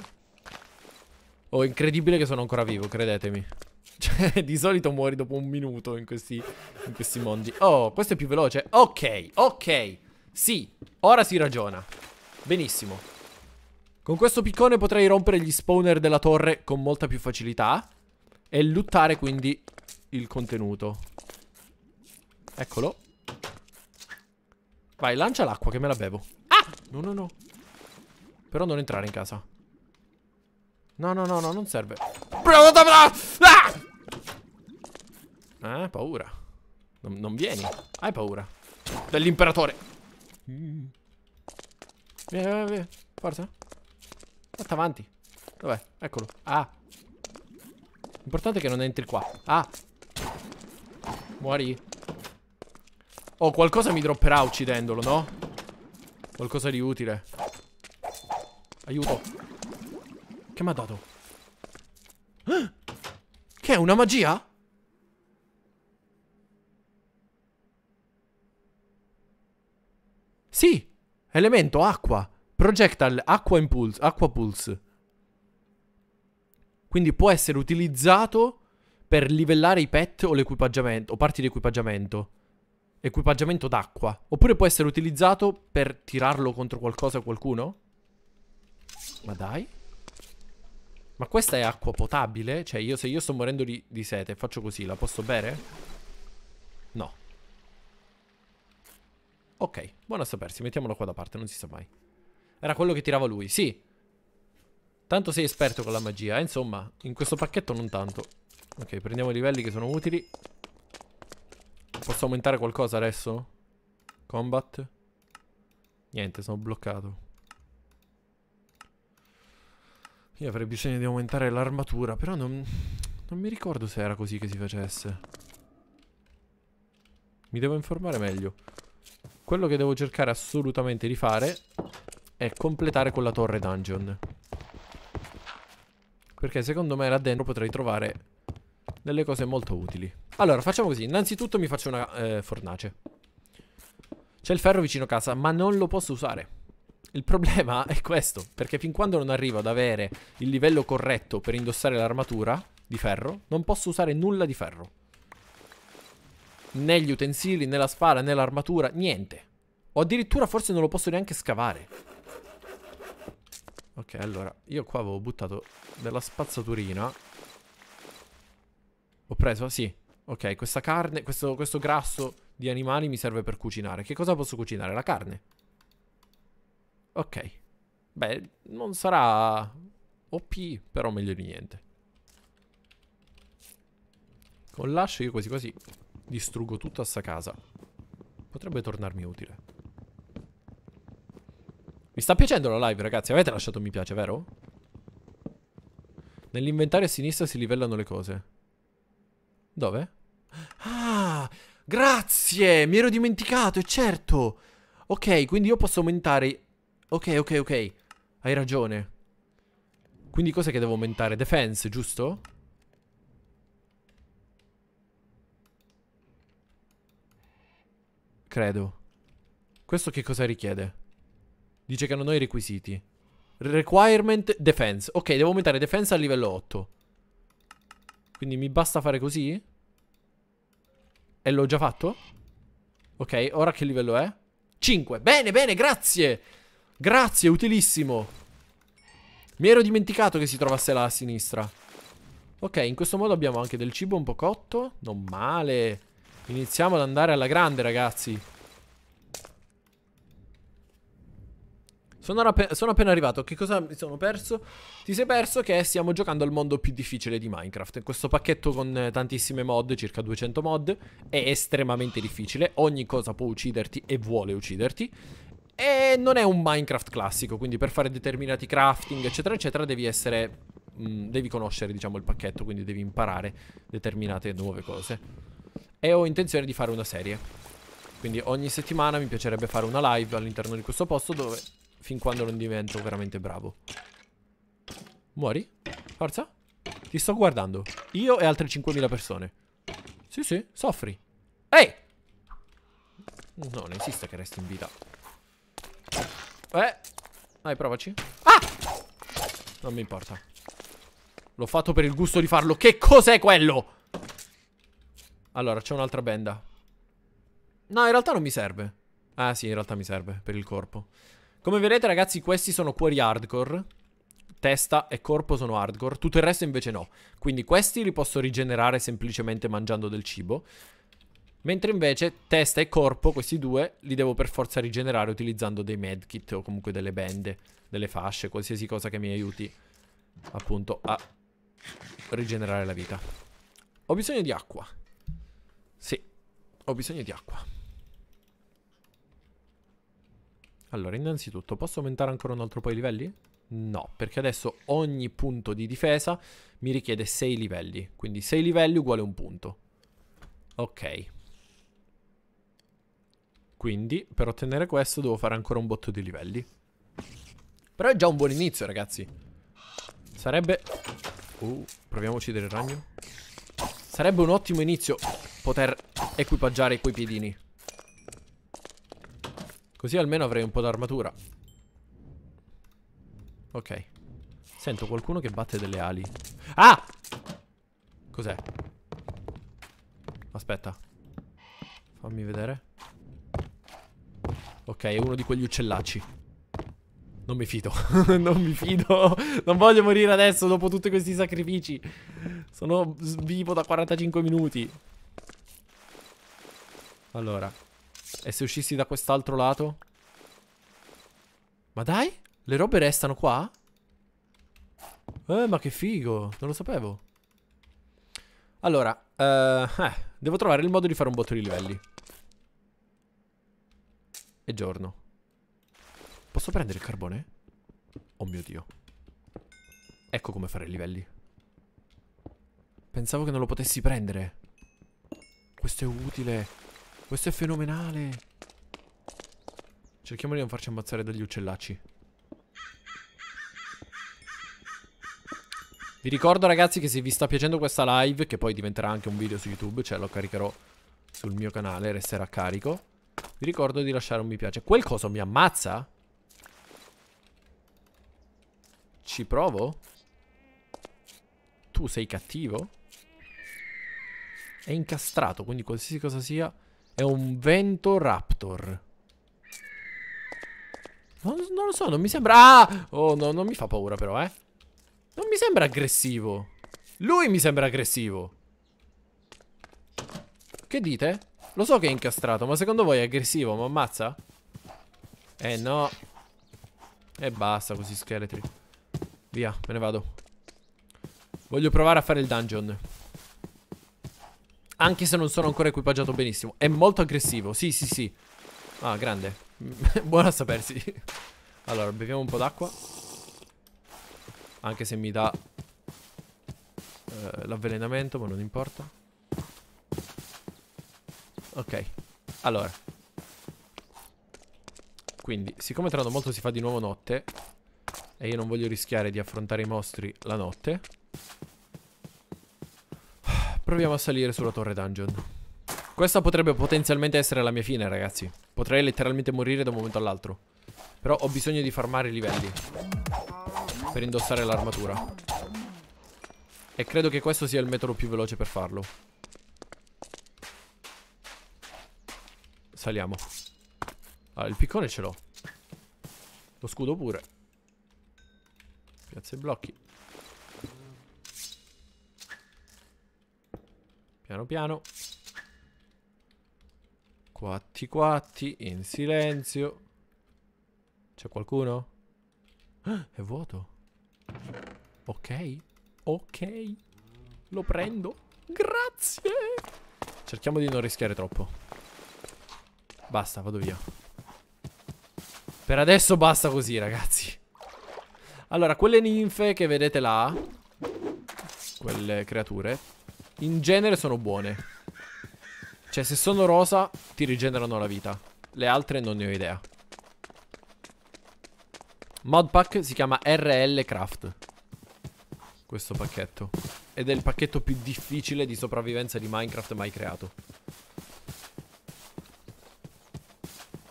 Oh, incredibile che sono ancora vivo, credetemi. Cioè, di solito muori dopo un minuto in questi, in questi mondi. Oh, questo è più veloce. Ok, ok. Sì, ora si ragiona. Benissimo. Con questo piccone potrei rompere gli spawner della torre con molta più facilità. E lottare quindi il contenuto. Eccolo. Vai, lancia l'acqua che me la bevo. Ah! No, no, no. Però non entrare in casa. No, no, no, no, non serve. Ah! Eh, paura. Non, non vieni. Hai paura. Dell'imperatore. Vieni, vieni, vieni. Forza. Porta avanti. Dov'è? Eccolo. Ah. L'importante è che non entri qua. Ah. Muori. Oh, qualcosa mi dropperà uccidendolo, no? Qualcosa di utile. Aiuto. Che mi ha dato? Che è una magia? Sì. Elemento acqua. Projectile acqua impulse. Acqua pulse. Quindi può essere utilizzato per livellare i pet o l'equipaggiamento, o parti di equipaggiamento. Equipaggiamento d'acqua. Oppure può essere utilizzato per tirarlo contro qualcosa o qualcuno? Ma dai. Ma questa è acqua potabile? Cioè, io, se io sto morendo di, di sete, faccio così, la posso bere? No. Ok, buono a sapersi, mettiamolo qua da parte, non si sa mai. Era quello che tirava lui, sì. Tanto sei esperto con la magia, eh? insomma, in questo pacchetto non tanto. Ok, prendiamo i livelli che sono utili. Posso aumentare qualcosa adesso? Combat? Niente, sono bloccato. Io avrei bisogno di aumentare l'armatura, però non, non mi ricordo se era così che si facesse. Mi devo informare meglio. Quello che devo cercare assolutamente di fare è completare quella torre dungeon. Perché secondo me là dentro potrei trovare delle cose molto utili. Allora, facciamo così. Innanzitutto mi faccio una eh, fornace. C'è il ferro vicino a casa, ma non lo posso usare. Il problema è questo, perché fin quando non arrivo ad avere il livello corretto per indossare l'armatura di ferro, non posso usare nulla di ferro. Né gli utensili, né la spara, né l'armatura, niente. O addirittura forse non lo posso neanche scavare. Ok, allora, io qua avevo buttato della spazzaturina. Ho preso, sì. Ok, questa carne, questo, questo grasso di animali mi serve per cucinare. Che cosa posso cucinare? La carne. Ok. Beh, non sarà OP, però meglio di niente. Con l'ascio io quasi quasi distruggo tutta sta casa. Potrebbe tornarmi utile. Mi sta piacendo la live, ragazzi. Avete lasciato mi piace, vero? Nell'inventario a sinistra si livellano le cose. Dove? Ah, grazie! Mi ero dimenticato, è certo! Ok, quindi io posso aumentare... Ok, ok, ok. Hai ragione. Quindi cos'è che devo aumentare? Defense, giusto? Credo. Questo che cosa richiede? Dice che non ho i requisiti. Requirement defense. Ok, devo aumentare defense al livello 8. Quindi mi basta fare così? E l'ho già fatto? Ok, ora che livello è? 5. Bene, bene, grazie. Grazie, utilissimo. Mi ero dimenticato che si trovasse là a sinistra. Ok, in questo modo abbiamo anche del cibo un po' cotto. Non male. Iniziamo ad andare alla grande, ragazzi. Sono, app sono, appena arrivato. Che cosa mi sono perso? Ti sei perso che stiamo giocando al mondo più difficile di Minecraft. Questo pacchetto con eh, tantissime mod, circa 200 mod, è estremamente difficile. Ogni cosa può ucciderti e vuole ucciderti. E non è un Minecraft classico, quindi per fare determinati crafting, eccetera, eccetera, devi essere... Mh, mm, devi conoscere, diciamo, il pacchetto, quindi devi imparare determinate nuove cose. E ho intenzione di fare una serie. Quindi ogni settimana mi piacerebbe fare una live all'interno di questo posto dove fin quando non divento veramente bravo. Muori? Forza? Ti sto guardando. Io e altre 5.000 persone. Sì, sì, soffri. Ehi! No, non esiste che resti in vita. Eh! Dai, provaci. Ah! Non mi importa. L'ho fatto per il gusto di farlo. Che cos'è quello? Allora, c'è un'altra benda. No, in realtà non mi serve. Ah, sì, in realtà mi serve per il corpo. Come vedete ragazzi questi sono cuori hardcore Testa e corpo sono hardcore Tutto il resto invece no Quindi questi li posso rigenerare semplicemente mangiando del cibo Mentre invece testa e corpo, questi due, li devo per forza rigenerare utilizzando dei medkit o comunque delle bende, delle fasce, qualsiasi cosa che mi aiuti appunto a rigenerare la vita. Ho bisogno di acqua. Sì, ho bisogno di acqua. Allora, innanzitutto, posso aumentare ancora un altro po' i livelli? No, perché adesso ogni punto di difesa mi richiede 6 livelli. Quindi 6 livelli uguale un punto. Ok. Quindi, per ottenere questo, devo fare ancora un botto di livelli. Però è già un buon inizio, ragazzi. Sarebbe... Uh, proviamo a uccidere il ragno. Sarebbe un ottimo inizio poter equipaggiare quei piedini. Così almeno avrei un po' d'armatura. Ok. Sento qualcuno che batte delle ali. Ah! Cos'è? Aspetta. Fammi vedere. Ok, è uno di quegli uccellacci. Non mi fido. non mi fido. Non voglio morire adesso dopo tutti questi sacrifici. Sono vivo da 45 minuti. Allora, e se uscissi da quest'altro lato? Ma dai? Le robe restano qua? Eh, ma che figo. Non lo sapevo. Allora, eh, eh, devo trovare il modo di fare un botto di livelli. È giorno. Posso prendere il carbone? Oh mio Dio. Ecco come fare i livelli. Pensavo che non lo potessi prendere. Questo è utile. Questo è fenomenale. Cerchiamo di non farci ammazzare dagli uccellacci. Vi ricordo ragazzi che se vi sta piacendo questa live, che poi diventerà anche un video su YouTube, cioè lo caricherò sul mio canale, resterà carico. Vi ricordo di lasciare un mi piace. Quel coso mi ammazza? Ci provo? Tu sei cattivo? È incastrato, quindi qualsiasi cosa sia è un vento raptor. Non, non, lo so, non mi sembra... Ah! Oh, no, non mi fa paura però, eh. Non mi sembra aggressivo. Lui mi sembra aggressivo. Che dite? Lo so che è incastrato, ma secondo voi è aggressivo? Ma ammazza? Eh, no. E basta così scheletri. Via, me ne vado. Voglio provare a fare il dungeon. Anche se non sono ancora equipaggiato benissimo. È molto aggressivo. Sì, sì, sì. Ah, grande. Buona a sapersi. allora, beviamo un po' d'acqua. Anche se mi dà eh, l'avvelenamento, ma non importa. Ok. Allora. Quindi, siccome tra non molto si fa di nuovo notte, e io non voglio rischiare di affrontare i mostri la notte, Proviamo a salire sulla torre dungeon. Questa potrebbe potenzialmente essere la mia fine, ragazzi. Potrei letteralmente morire da un momento all'altro. Però ho bisogno di farmare i livelli. Per indossare l'armatura. E credo che questo sia il metodo più veloce per farlo. Saliamo. Allora, ah, il piccone ce l'ho. Lo scudo pure. Piazza i blocchi. Piano piano. Quatti quatti, in silenzio. C'è qualcuno? Ah, è vuoto. Ok, ok. Lo prendo. Grazie. Cerchiamo di non rischiare troppo. Basta, vado via. Per adesso basta così, ragazzi. Allora, quelle ninfe che vedete là, quelle creature, in genere sono buone. Cioè, se sono rosa, ti rigenerano la vita. Le altre non ne ho idea. Modpack si chiama RL Craft. Questo pacchetto. Ed è il pacchetto più difficile di sopravvivenza di Minecraft mai creato.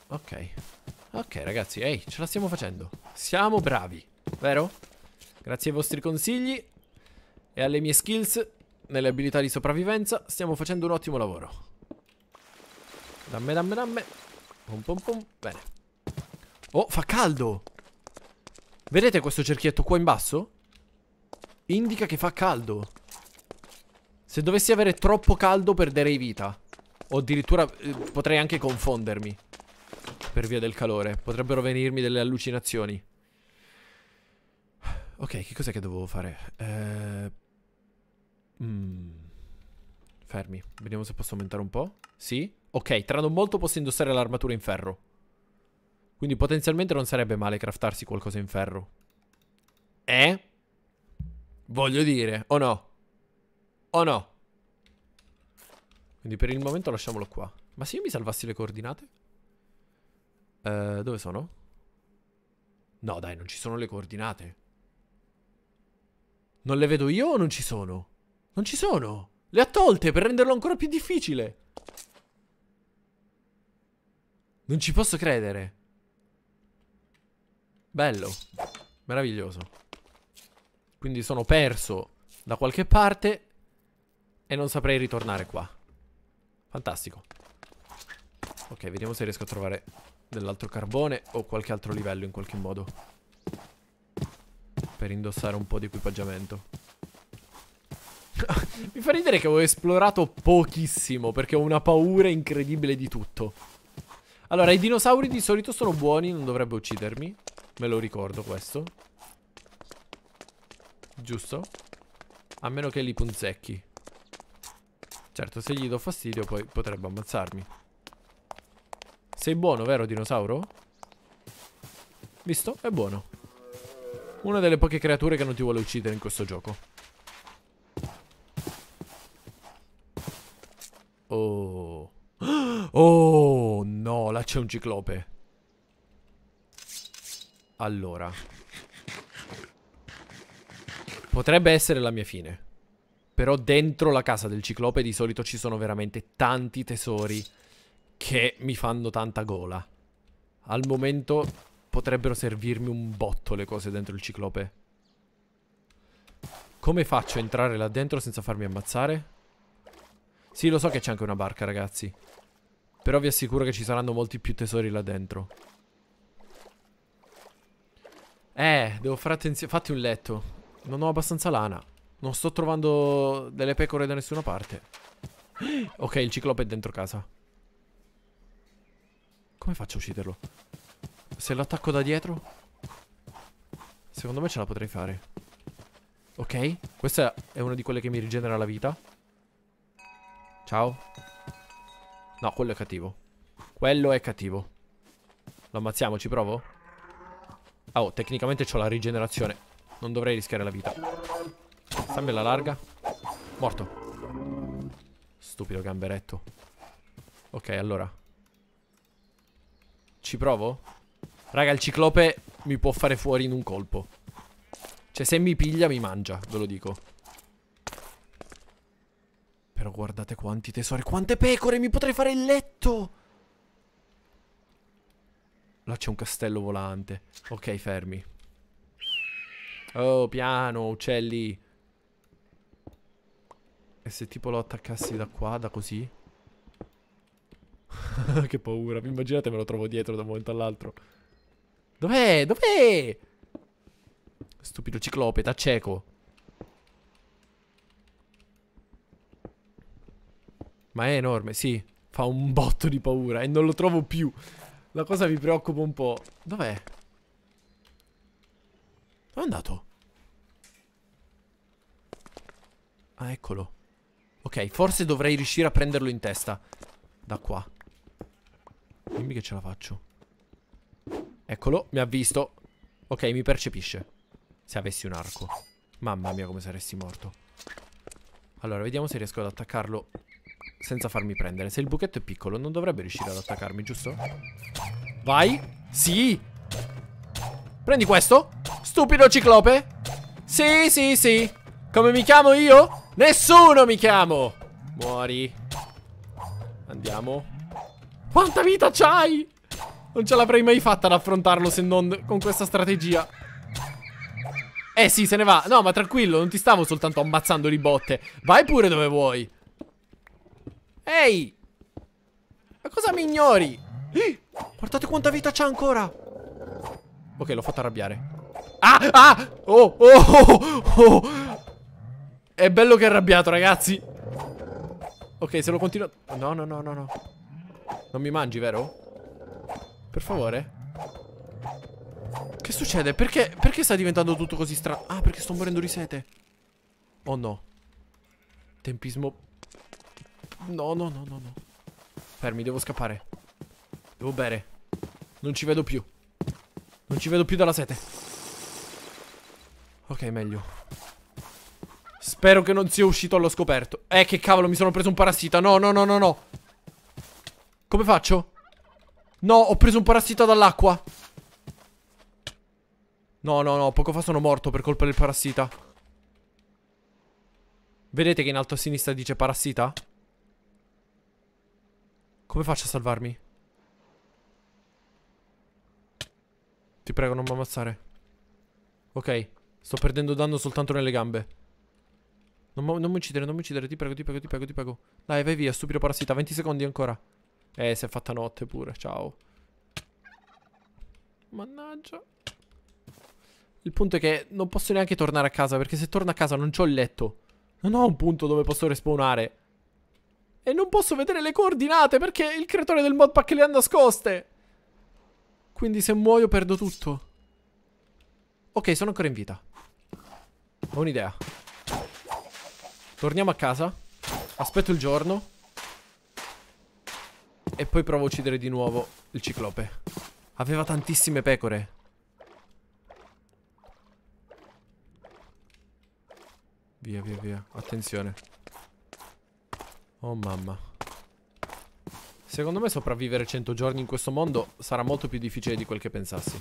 Ok. Ok, ragazzi. Ehi, ce la stiamo facendo. Siamo bravi, vero? Grazie ai vostri consigli e alle mie skills nelle abilità di sopravvivenza stiamo facendo un ottimo lavoro. Damme, damme, damme. Pum, pum, pum. Bene. Oh, fa caldo! Vedete questo cerchietto qua in basso? Indica che fa caldo. Se dovessi avere troppo caldo perderei vita. O addirittura eh, potrei anche confondermi. Per via del calore. Potrebbero venirmi delle allucinazioni. Ok, che cos'è che dovevo fare? Eh... Mm. Fermi. Vediamo se posso aumentare un po'. Sì. Ok, tra non molto posso indossare l'armatura in ferro. Quindi potenzialmente non sarebbe male craftarsi qualcosa in ferro. Eh? Voglio dire, o oh no? O oh no? Quindi per il momento lasciamolo qua. Ma se io mi salvassi le coordinate? Uh, dove sono? No dai, non ci sono le coordinate. Non le vedo io o non ci sono? Non ci sono. Le ha tolte per renderlo ancora più difficile. Non ci posso credere. Bello. Meraviglioso. Quindi sono perso da qualche parte e non saprei ritornare qua. Fantastico. Ok, vediamo se riesco a trovare dell'altro carbone o qualche altro livello in qualche modo. Per indossare un po' di equipaggiamento. Mi fa ridere che ho esplorato pochissimo perché ho una paura incredibile di tutto. Allora, i dinosauri di solito sono buoni, non dovrebbe uccidermi. Me lo ricordo questo. Giusto? A meno che li punzecchi. Certo, se gli do fastidio poi potrebbe ammazzarmi. Sei buono, vero dinosauro? Visto? È buono. Una delle poche creature che non ti vuole uccidere in questo gioco. Oh. Oh no, là c'è un ciclope. Allora. Potrebbe essere la mia fine. Però dentro la casa del ciclope di solito ci sono veramente tanti tesori che mi fanno tanta gola. Al momento potrebbero servirmi un botto le cose dentro il ciclope. Come faccio a entrare là dentro senza farmi ammazzare? Sì, lo so che c'è anche una barca, ragazzi. Però vi assicuro che ci saranno molti più tesori là dentro. Eh, devo fare attenzione. Fatti un letto. Non ho abbastanza lana. Non sto trovando delle pecore da nessuna parte. Ok, il ciclope è dentro casa. Come faccio a ucciderlo? Se lo attacco da dietro? Secondo me ce la potrei fare. Ok, questa è una di quelle che mi rigenera la vita. Ciao. No, quello è cattivo. Quello è cattivo. Lo ammazziamo, ci provo? Ah, oh, tecnicamente ho la rigenerazione. Non dovrei rischiare la vita. Stammi alla larga. Morto. Stupido gamberetto. Ok, allora. Ci provo? Raga, il ciclope mi può fare fuori in un colpo. Cioè, se mi piglia, mi mangia, ve lo dico. Però guardate quanti tesori, quante pecore, mi potrei fare il letto! Là c'è un castello volante. Ok, fermi. Oh, piano, uccelli. E se tipo lo attaccassi da qua, da così? che paura, vi immaginate me lo trovo dietro da un momento all'altro. Dov'è? Dov'è? Stupido ciclope, da cieco. Ma è enorme, sì. Fa un botto di paura e non lo trovo più. La cosa mi preoccupa un po'. Dov'è? Dove è andato? Ah, eccolo. Ok, forse dovrei riuscire a prenderlo in testa. Da qua. Dimmi che ce la faccio. Eccolo, mi ha visto. Ok, mi percepisce. Se avessi un arco. Mamma mia, come saresti morto. Allora, vediamo se riesco ad attaccarlo senza farmi prendere. Se il buchetto è piccolo, non dovrebbe riuscire ad attaccarmi, giusto? Vai! Sì! Prendi questo! Stupido ciclope! Sì, sì, sì! Come mi chiamo io? Nessuno mi chiamo! Muori. Andiamo. Quanta vita c'hai? Non ce l'avrei mai fatta ad affrontarlo se non con questa strategia. Eh sì, se ne va. No, ma tranquillo, non ti stavo soltanto ammazzando di botte. Vai pure dove vuoi. Ehi! Ma cosa mi ignori? Eh, guardate quanta vita c'ha ancora! Ok, l'ho fatto arrabbiare. Ah! Ah! Oh, oh, oh! Oh! Oh! È bello che è arrabbiato, ragazzi! Ok, se lo continuo... No, no, no, no, no. Non mi mangi, vero? Per favore. Che succede? Perché, perché sta diventando tutto così strano? Ah, perché sto morendo di sete. Oh no. Tempismo No, no, no, no, no. Fermi, devo scappare. Devo bere. Non ci vedo più. Non ci vedo più dalla sete. Ok, meglio. Spero che non sia uscito allo scoperto. Eh, che cavolo, mi sono preso un parassita. No, no, no, no, no. Come faccio? No, ho preso un parassita dall'acqua. No, no, no, poco fa sono morto per colpa del parassita. Vedete che in alto a sinistra dice parassita? Come faccio a salvarmi? Ti prego, non mi ammazzare. Ok. Sto perdendo danno soltanto nelle gambe. Non, non mi uccidere, non mi uccidere. Ti prego, ti prego, ti prego, ti prego. Dai, vai via, stupido parassita. 20 secondi ancora. Eh, si è fatta notte pure. Ciao. Mannaggia. Il punto è che non posso neanche tornare a casa perché se torno a casa non ho il letto. Non ho un punto dove posso respawnare. E non posso vedere le coordinate perché il creatore del modpack le ha nascoste. Quindi se muoio perdo tutto. Ok, sono ancora in vita. Ho un'idea. Torniamo a casa. Aspetto il giorno. E poi provo a uccidere di nuovo il ciclope. Aveva tantissime pecore. Via, via, via. Attenzione. Oh mamma Secondo me sopravvivere 100 giorni in questo mondo sarà molto più difficile di quel che pensassi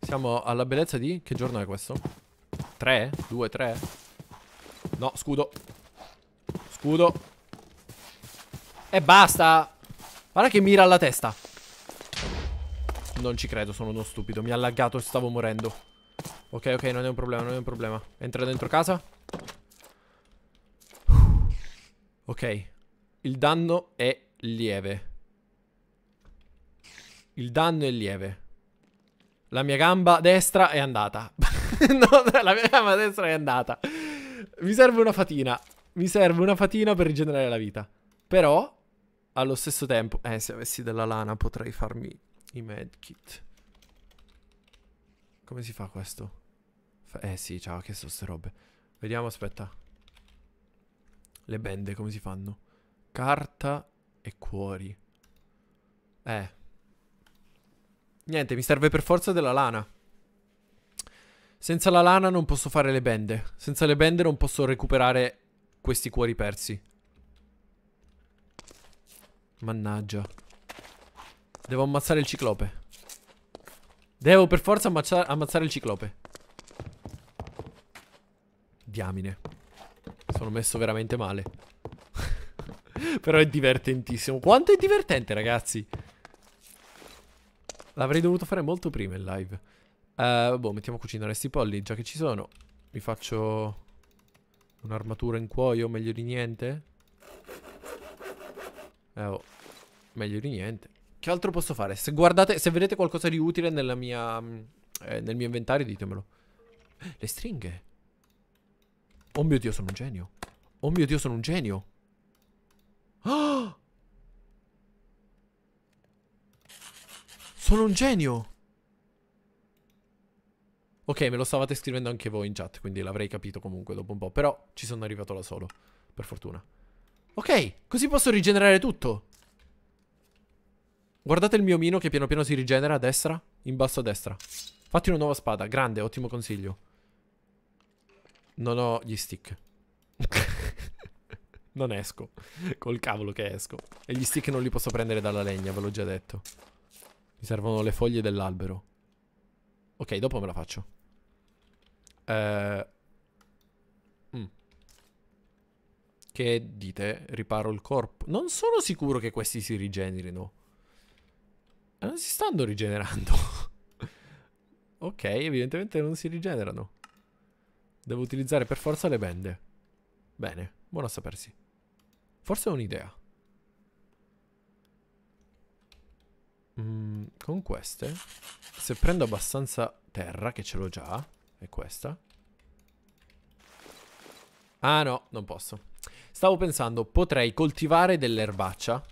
Siamo alla bellezza di... che giorno è questo? 3? 2, 3? No, scudo Scudo E basta Guarda che mira alla testa Non ci credo, sono uno stupido Mi ha laggato, stavo morendo Ok, ok, non è un problema, non è un problema Entra dentro casa Ok, il danno è lieve. Il danno è lieve. La mia gamba destra è andata. no, la mia gamba destra è andata. Mi serve una fatina. Mi serve una fatina per rigenerare la vita. Però, allo stesso tempo... Eh, se avessi della lana potrei farmi i medkit. Come si fa questo? Fa eh sì, ciao, che sono ste robe. Vediamo, aspetta. Le bende come si fanno? Carta e cuori. Eh. Niente, mi serve per forza della lana. Senza la lana non posso fare le bende. Senza le bende non posso recuperare questi cuori persi. Mannaggia. Devo ammazzare il ciclope. Devo per forza ammazza ammazzare il ciclope. Diamine sono messo veramente male. Però è divertentissimo. Quanto è divertente, ragazzi! L'avrei dovuto fare molto prima in live. Uh, boh, mettiamo a cucinare questi polli, già che ci sono. Mi faccio un'armatura in cuoio, meglio di niente. Eh, oh. meglio di niente. Che altro posso fare? Se guardate, se vedete qualcosa di utile mia, mm, eh, nel mio inventario, ditemelo. Le stringhe. Oh mio Dio, sono un genio. Oh mio Dio, sono un genio. Oh! Sono un genio. Ok, me lo stavate scrivendo anche voi in chat, quindi l'avrei capito comunque dopo un po'. Però ci sono arrivato da solo, per fortuna. Ok, così posso rigenerare tutto. Guardate il mio mino che piano piano si rigenera a destra, in basso a destra. Fatti una nuova spada, grande, ottimo consiglio. Non ho gli stick. non esco. Col cavolo che esco. E gli stick non li posso prendere dalla legna, ve l'ho già detto. Mi servono le foglie dell'albero. Ok, dopo me la faccio. Eh... Mm. Che dite? Riparo il corpo. Non sono sicuro che questi si rigenerino. Eh, non si stanno rigenerando. ok, evidentemente non si rigenerano. Devo utilizzare per forza le bende. Bene, buono a sapersi. Forse ho un'idea. Mm, con queste, se prendo abbastanza terra, che ce l'ho già, è questa. Ah no, non posso. Stavo pensando, potrei coltivare dell'erbaccia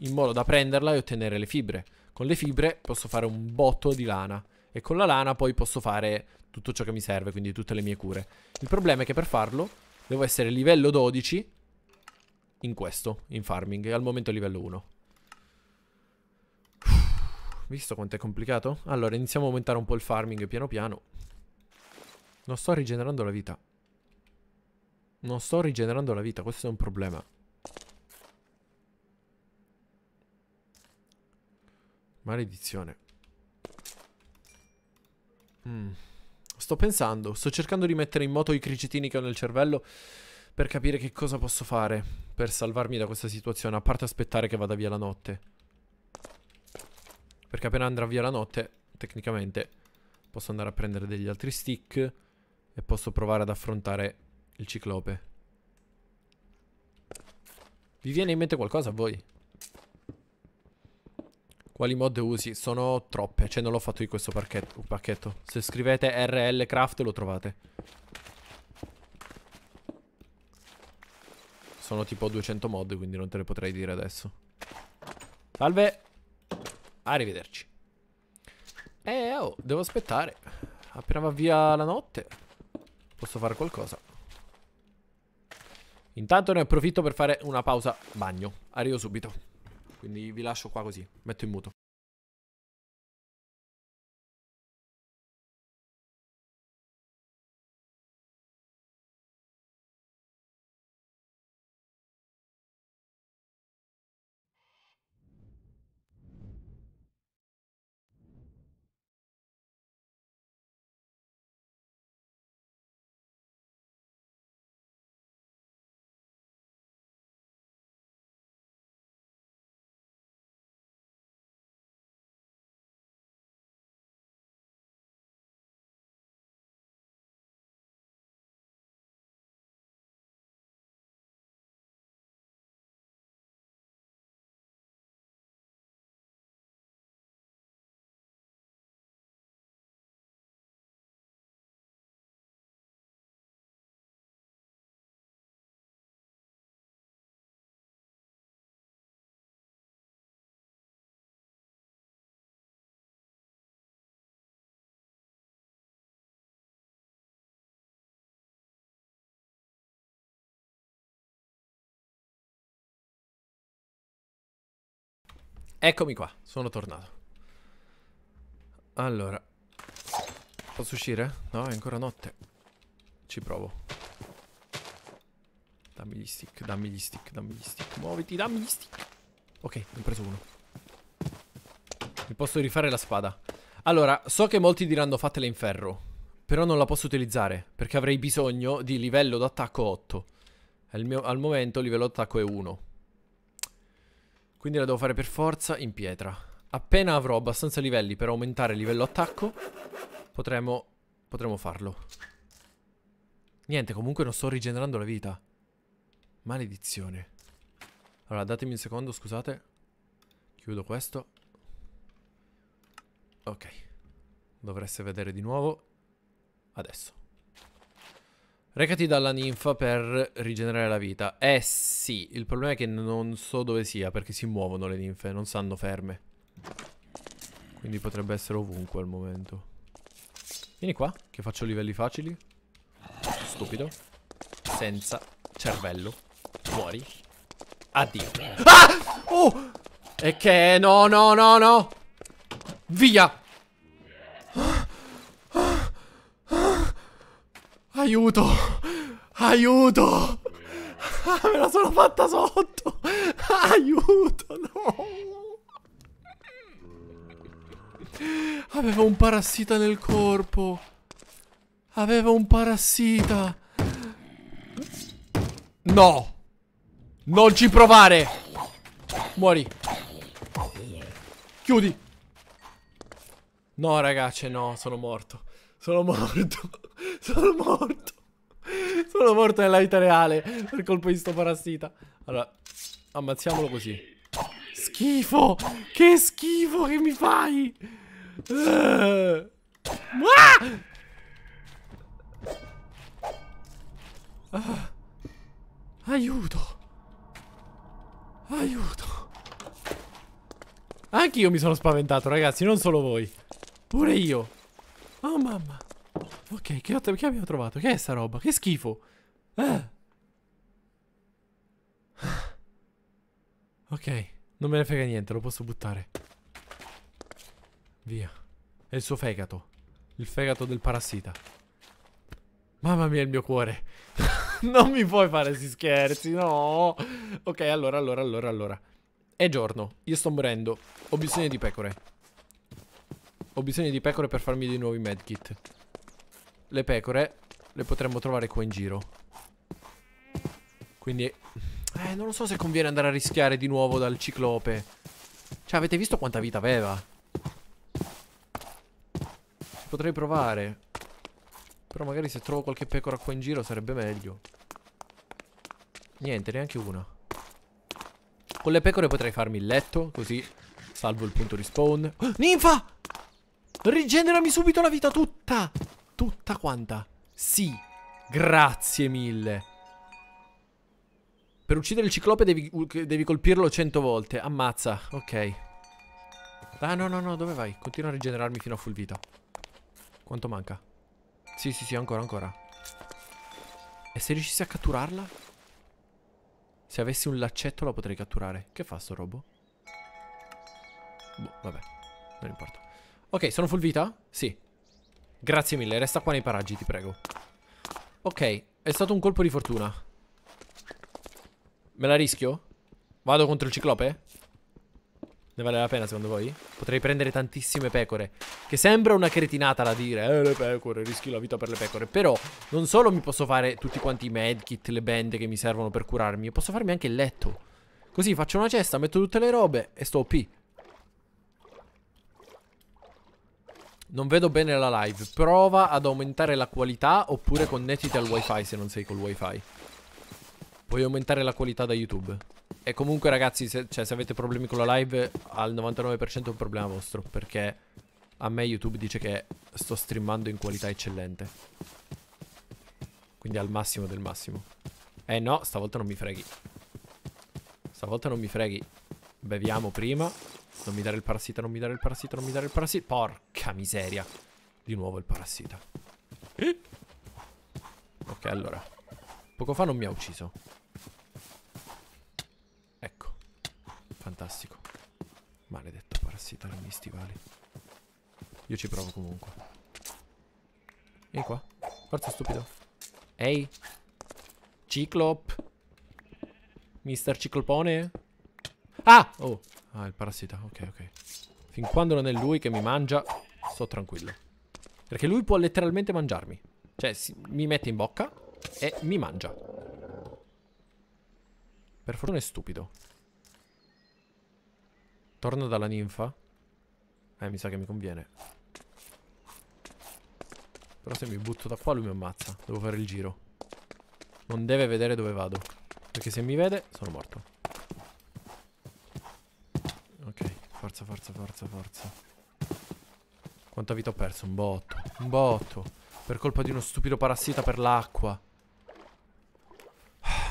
in modo da prenderla e ottenere le fibre. Con le fibre posso fare un botto di lana e con la lana poi posso fare tutto ciò che mi serve, quindi tutte le mie cure. Il problema è che per farlo devo essere livello 12 in questo, in farming, e al momento livello 1. Visto quanto è complicato? Allora, iniziamo a aumentare un po' il farming piano piano. Non sto rigenerando la vita. Non sto rigenerando la vita, questo è un problema. Maledizione. Mm. Sto pensando, sto cercando di mettere in moto i cricetini che ho nel cervello per capire che cosa posso fare per salvarmi da questa situazione, a parte aspettare che vada via la notte. Perché appena andrà via la notte, tecnicamente, posso andare a prendere degli altri stick e posso provare ad affrontare il ciclope. Vi viene in mente qualcosa a voi? Quali mod usi? Sono troppe, cioè non l'ho fatto io questo pacchetto, pacchetto. Se scrivete RL Craft lo trovate. Sono tipo 200 mod, quindi non te le potrei dire adesso. Salve! Arrivederci. Eh, oh, devo aspettare. Appena va via la notte, posso fare qualcosa. Intanto ne approfitto per fare una pausa bagno. Arrivo subito. Quindi vi lascio qua così, metto in muto. Eccomi qua, sono tornato. Allora, posso uscire? No, è ancora notte. Ci provo. Dammi gli stick, dammi gli stick, dammi gli stick. Muoviti, dammi gli stick. Ok, ne ho preso uno. Mi posso rifare la spada. Allora, so che molti diranno fatela in ferro. Però non la posso utilizzare, perché avrei bisogno di livello d'attacco 8. Mio, al momento il livello d'attacco è 1. Quindi la devo fare per forza in pietra. Appena avrò abbastanza livelli per aumentare il livello attacco, potremo, potremo farlo. Niente, comunque non sto rigenerando la vita. Maledizione. Allora, datemi un secondo, scusate. Chiudo questo. Ok. Dovreste vedere di nuovo. Adesso. Recati dalla ninfa per rigenerare la vita. Eh sì, il problema è che non so dove sia perché si muovono le ninfe, non stanno ferme. Quindi potrebbe essere ovunque al momento. Vieni qua, che faccio livelli facili. Stupido. Senza cervello. Fuori. Addio. Ah! Oh! E che no, no, no, no. Via! Aiuto! Aiuto! Ah, me la sono fatta sotto! Aiuto! No! Aveva un parassita nel corpo! Aveva un parassita! No! Non ci provare! Muori! Chiudi! No, ragazze, no, sono morto. Sono morto. Sono morto. Sono morto nella vita reale per colpo di sto parassita. Allora, ammazziamolo così. Schifo! Che schifo che mi fai! Uh. Ah! Ah. Aiuto! Aiuto! Anche io mi sono spaventato, ragazzi, non solo voi. Pure io. Oh, mamma. Ok, che, che, abbiamo trovato? Che è sta roba? Che schifo! Ah. Ok, non me ne frega niente, lo posso buttare. Via. È il suo fegato. Il fegato del parassita. Mamma mia, il mio cuore. non mi puoi fare si scherzi, no. Ok, allora, allora, allora, allora. È giorno. Io sto morendo. Ho bisogno di pecore. Ho bisogno di pecore per farmi dei nuovi i medkit le pecore le potremmo trovare qua in giro. Quindi... Eh, non lo so se conviene andare a rischiare di nuovo dal ciclope. Cioè, avete visto quanta vita aveva? Potrei provare. Però magari se trovo qualche pecora qua in giro sarebbe meglio. Niente, neanche una. Con le pecore potrei farmi il letto, così salvo il punto respawn. Oh, ninfa! Rigenerami subito la vita tutta! tutta quanta. Sì, grazie mille. Per uccidere il ciclope devi, devi colpirlo cento volte. Ammazza, ok. Ah, no, no, no, dove vai? Continua a rigenerarmi fino a full vita. Quanto manca? Sì, sì, sì, ancora, ancora. E se riuscissi a catturarla? Se avessi un laccetto la potrei catturare. Che fa sto robo? Boh, vabbè. Non importa. Ok, sono full vita? Sì. Grazie mille, resta qua nei paraggi, ti prego. Ok, è stato un colpo di fortuna. Me la rischio? Vado contro il ciclope? Ne vale la pena secondo voi? Potrei prendere tantissime pecore. Che sembra una cretinata da dire. Eh, le pecore, rischi la vita per le pecore. Però non solo mi posso fare tutti quanti i medkit, le bende che mi servono per curarmi, posso farmi anche il letto. Così faccio una cesta, metto tutte le robe e sto OP. Non vedo bene la live. Prova ad aumentare la qualità oppure connettiti al wifi se non sei col wifi. Puoi aumentare la qualità da YouTube. E comunque ragazzi, se, cioè, se avete problemi con la live, al 99% è un problema vostro. Perché a me YouTube dice che sto streamando in qualità eccellente. Quindi al massimo del massimo. Eh no, stavolta non mi freghi. Stavolta non mi freghi. Beviamo prima. Non mi dare il parassita, non mi dare il parassita, non mi dare il parassita. Porca miseria. Di nuovo il parassita. Eh? Ok, allora. Poco fa non mi ha ucciso. Ecco. Fantastico. Maledetto parassita negli stivali. Io ci provo comunque. Vieni qua. Forza stupido. Ehi. Ciclop. Mister Ciclopone. Ah! Oh. Ah, il parassita, ok, ok. Fin quando non è lui che mi mangia, sto tranquillo. Perché lui può letteralmente mangiarmi. Cioè, si, mi mette in bocca e mi mangia. Per fortuna è stupido. Torno dalla ninfa. Eh, mi sa che mi conviene. Però se mi butto da qua lui mi ammazza. Devo fare il giro. Non deve vedere dove vado. Perché se mi vede, sono morto. Forza, forza, forza, forza. Quanta vita ho perso? Un botto. Un botto. Per colpa di uno stupido parassita per l'acqua.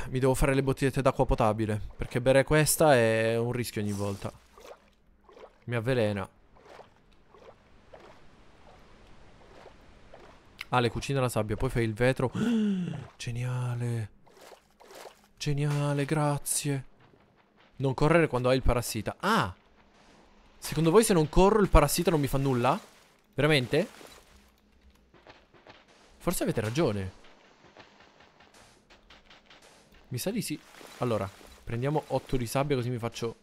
Mi devo fare le bottigliette d'acqua potabile. Perché bere questa è un rischio ogni volta. Mi avvelena. Ah, le cucine la sabbia, poi fai il vetro. Geniale. Geniale, grazie. Non correre quando hai il parassita. Ah! Secondo voi se non corro il parassita non mi fa nulla? Veramente? Forse avete ragione. Mi sa di sì. Allora, prendiamo 8 di sabbia così mi faccio...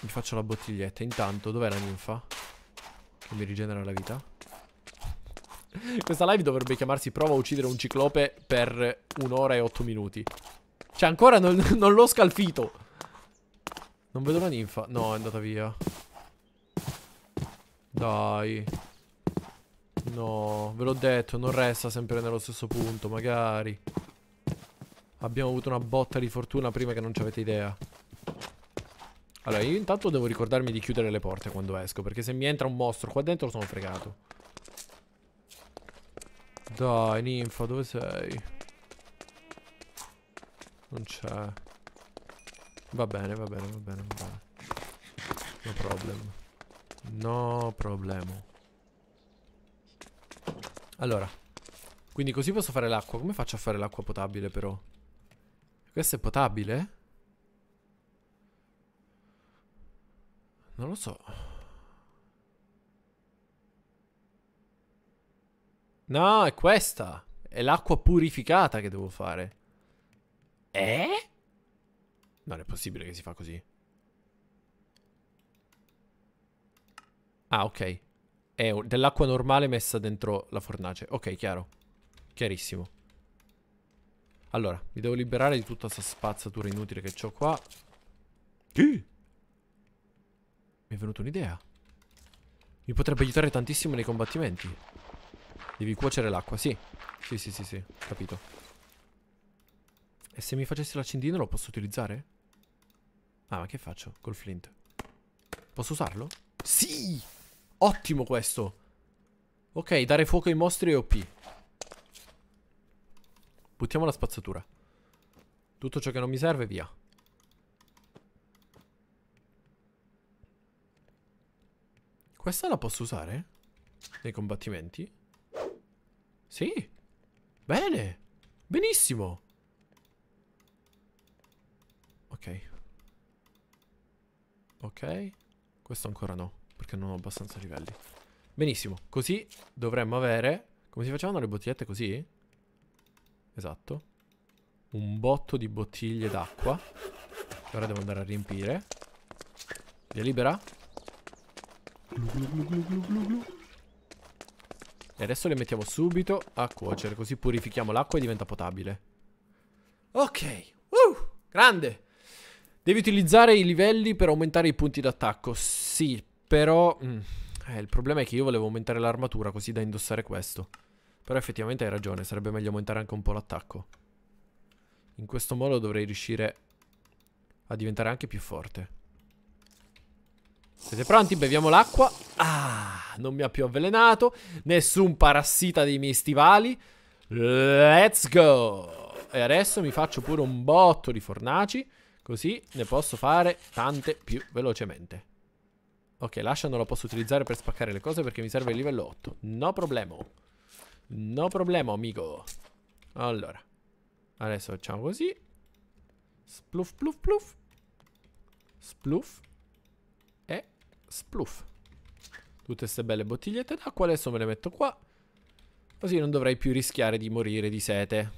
Mi faccio la bottiglietta. Intanto, dov'è la ninfa? Che mi rigenera la vita. Questa live dovrebbe chiamarsi Prova a uccidere un ciclope per un'ora e otto minuti. Cioè, ancora non, non l'ho scalfito. Non vedo la ninfa. No, è andata via. Dai. No, ve l'ho detto, non resta sempre nello stesso punto, magari. Abbiamo avuto una botta di fortuna prima che non ci avete idea. Allora, io intanto devo ricordarmi di chiudere le porte quando esco, perché se mi entra un mostro qua dentro sono fregato. Dai, ninfa, dove sei? Non c'è. Va bene, va bene, va bene, va bene. No problem. No problema. Allora. Quindi così posso fare l'acqua. Come faccio a fare l'acqua potabile però? Questa è potabile? Non lo so. No, è questa. È l'acqua purificata che devo fare. Eh? Non è possibile che si fa così. Ah, ok. È dell'acqua normale messa dentro la fornace. Ok, chiaro. Chiarissimo. Allora, mi devo liberare di tutta questa spazzatura inutile che ho qua. Chi? Mi è venuta un'idea. Mi potrebbe aiutare tantissimo nei combattimenti. Devi cuocere l'acqua, sì. Sì, sì, sì, sì, capito. E se mi facessi l'accendino lo posso utilizzare? Ah, ma che faccio col flint? Posso usarlo? Sì! Ottimo questo! Ok, dare fuoco ai mostri e OP. Buttiamo la spazzatura. Tutto ciò che non mi serve, via. Questa la posso usare? Nei combattimenti? Sì. Bene. Benissimo. Ok. Ok. Questo ancora no, perché non ho abbastanza livelli. Benissimo, così dovremmo avere... Come si facevano le bottigliette così? Esatto. Un botto di bottiglie d'acqua. Che ora devo andare a riempire. Via libera. E adesso le mettiamo subito a cuocere, così purifichiamo l'acqua e diventa potabile. Ok. Uh, grande. Devi utilizzare i livelli per aumentare i punti d'attacco. Sì, però... Mm. Eh, il problema è che io volevo aumentare l'armatura così da indossare questo. Però effettivamente hai ragione, sarebbe meglio aumentare anche un po' l'attacco. In questo modo dovrei riuscire a diventare anche più forte. Siete pronti? Beviamo l'acqua. Ah, non mi ha più avvelenato. Nessun parassita dei miei stivali. Let's go! E adesso mi faccio pure un botto di fornaci. Così ne posso fare tante più velocemente. Ok, lascia non la posso utilizzare per spaccare le cose perché mi serve il livello 8. No problemo. No problemo, amico. Allora. Adesso facciamo così. Spluff, pluff, pluff. Spluff. E spluff. Tutte queste belle bottigliette d'acqua. Adesso me le metto qua. Così non dovrei più rischiare di morire di sete.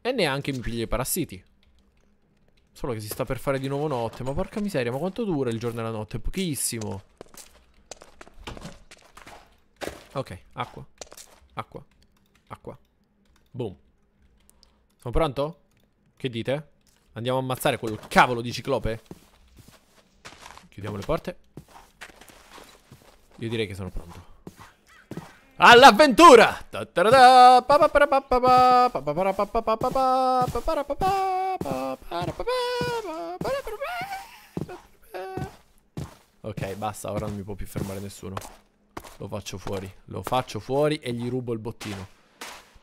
E neanche mi piglio i parassiti. Solo che si sta per fare di nuovo notte. Ma porca miseria, ma quanto dura il giorno e la notte? Pochissimo. Ok, acqua. Acqua. Acqua. Boom. Sono pronto? Che dite? Andiamo a ammazzare quel cavolo di ciclope? Chiudiamo le porte. Io direi che sono pronto. All'avventura! Ok, basta, ora non mi può più fermare nessuno. Lo faccio fuori, lo faccio fuori e gli rubo il bottino.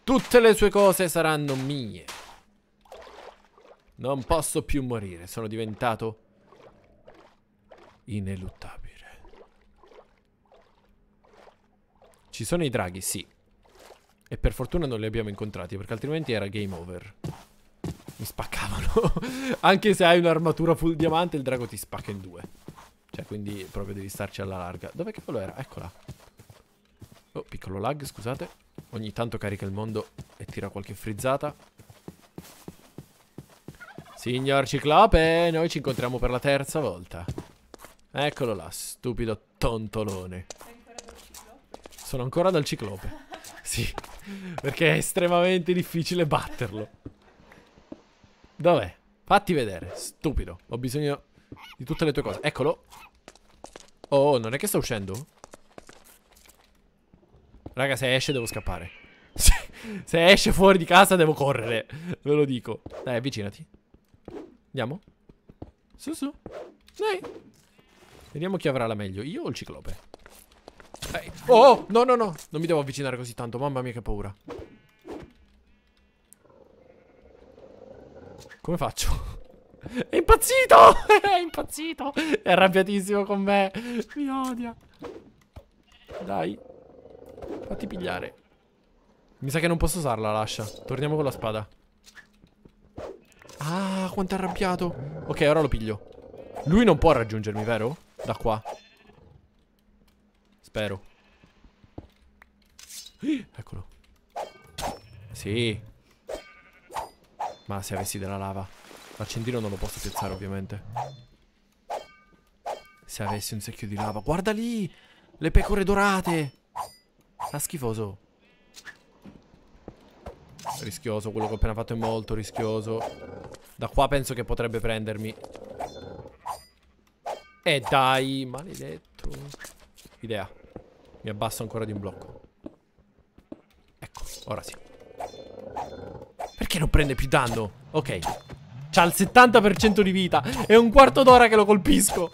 Tutte le sue cose saranno mie. Non posso più morire, sono diventato ineluttabile. Ci sono i draghi, sì. E per fortuna non li abbiamo incontrati, perché altrimenti era game over. Mi spaccavano. Anche se hai un'armatura full diamante, il drago ti spacca in due. Cioè, quindi proprio devi starci alla larga. Dov'è che quello era? Eccola. Oh, piccolo lag, scusate. Ogni tanto carica il mondo e tira qualche frizzata. Signor Ciclope, noi ci incontriamo per la terza volta. Eccolo là, stupido tontolone sono ancora dal ciclope. Sì, perché è estremamente difficile batterlo. Dov'è? Fatti vedere, stupido. Ho bisogno di tutte le tue cose. Eccolo. Oh, non è che sta uscendo? Raga, se esce devo scappare. Se, esce fuori di casa devo correre. Ve lo dico. Dai, avvicinati. Andiamo. Su, su. Dai. Vediamo chi avrà la meglio, io o il ciclope. Eh, oh, oh, no, no, no. Non mi devo avvicinare così tanto. Mamma mia, che paura. Come faccio? È impazzito! È impazzito! È arrabbiatissimo con me. Mi odia. Dai. Fatti pigliare. Mi sa che non posso usarla, lascia. Torniamo con la spada. Ah, quanto è arrabbiato. Ok, ora lo piglio. Lui non può raggiungermi, vero? Da qua spero. Eccolo. Sì. Ma se avessi della lava. L'accendino non lo posso piazzare, ovviamente. Se avessi un secchio di lava. Guarda lì! Le pecore dorate! Ah, schifoso. Rischioso, quello che ho appena fatto è molto rischioso. Da qua penso che potrebbe prendermi. E eh, dai, maledetto. Idea. Mi abbasso ancora di un blocco. Ecco, ora sì. Perché non prende più danno? Ok. C'ha il 70% di vita. È un quarto d'ora che lo colpisco.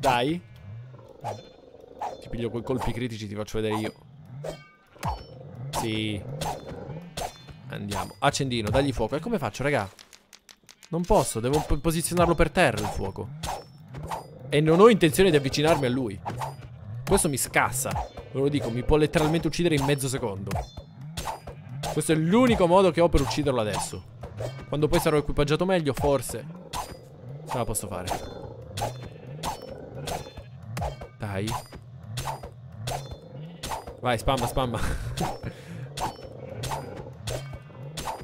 Dai. Ti piglio quei colpi critici, ti faccio vedere io. Sì. Andiamo. Accendino, dagli fuoco. E come faccio, raga? Non posso, devo posizionarlo per terra il fuoco. E non ho intenzione di avvicinarmi a lui. Questo mi scassa. Ve lo dico, mi può letteralmente uccidere in mezzo secondo. Questo è l'unico modo che ho per ucciderlo adesso. Quando poi sarò equipaggiato meglio, forse... Ce la posso fare. Dai. Vai, spamma, spamma.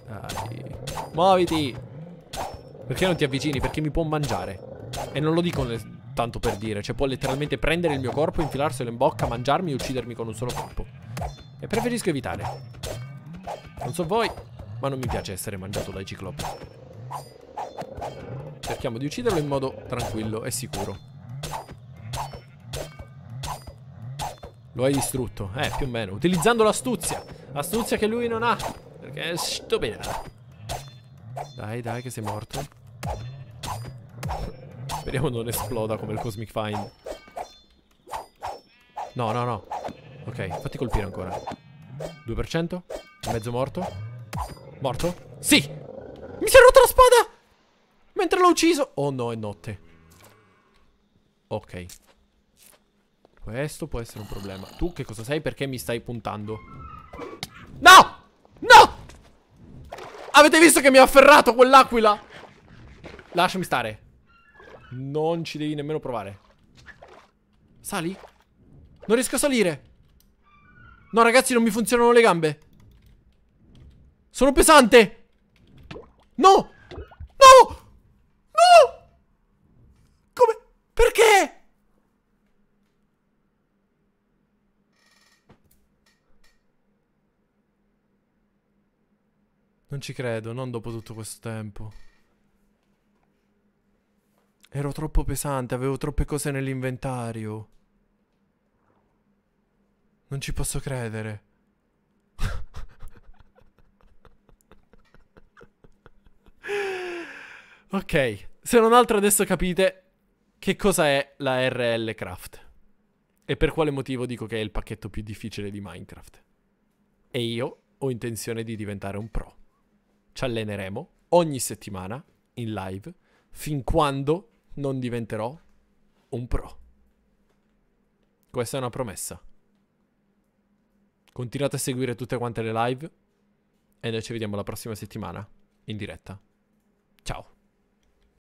Dai. Muoviti! Perché non ti avvicini? Perché mi può mangiare. E non lo dico nelle tanto per dire. Cioè può letteralmente prendere il mio corpo, infilarselo in bocca, mangiarmi e uccidermi con un solo colpo. E preferisco evitare. Non so voi, ma non mi piace essere mangiato dai ciclopi. Cerchiamo di ucciderlo in modo tranquillo e sicuro. Lo hai distrutto, eh, più o meno. Utilizzando l'astuzia. Astuzia che lui non ha. Perché è stupida. Dai, dai, che sei morto. Speriamo non esploda come il Cosmic Find. No, no, no. Ok, fatti colpire ancora. 2%? Mezzo morto? Morto? Sì! Mi si è rotta la spada! Mentre l'ho ucciso! Oh no, è notte. Ok. Questo può essere un problema. Tu che cosa sei? Perché mi stai puntando? No! No! Avete visto che mi ha afferrato quell'aquila? Lasciami stare. Non ci devi nemmeno provare. Sali? Non riesco a salire. No, ragazzi, non mi funzionano le gambe. Sono pesante. No! No! No! Come? Perché? Non ci credo, non dopo tutto questo tempo. Ero troppo pesante, avevo troppe cose nell'inventario. Non ci posso credere. ok, se non altro adesso capite che cosa è la RL Craft. E per quale motivo dico che è il pacchetto più difficile di Minecraft. E io ho intenzione di diventare un pro. Ci alleneremo ogni settimana in live fin quando non diventerò un pro. Questa è una promessa. Continuate a seguire tutte quante le live e noi ci vediamo la prossima settimana in diretta. Ciao.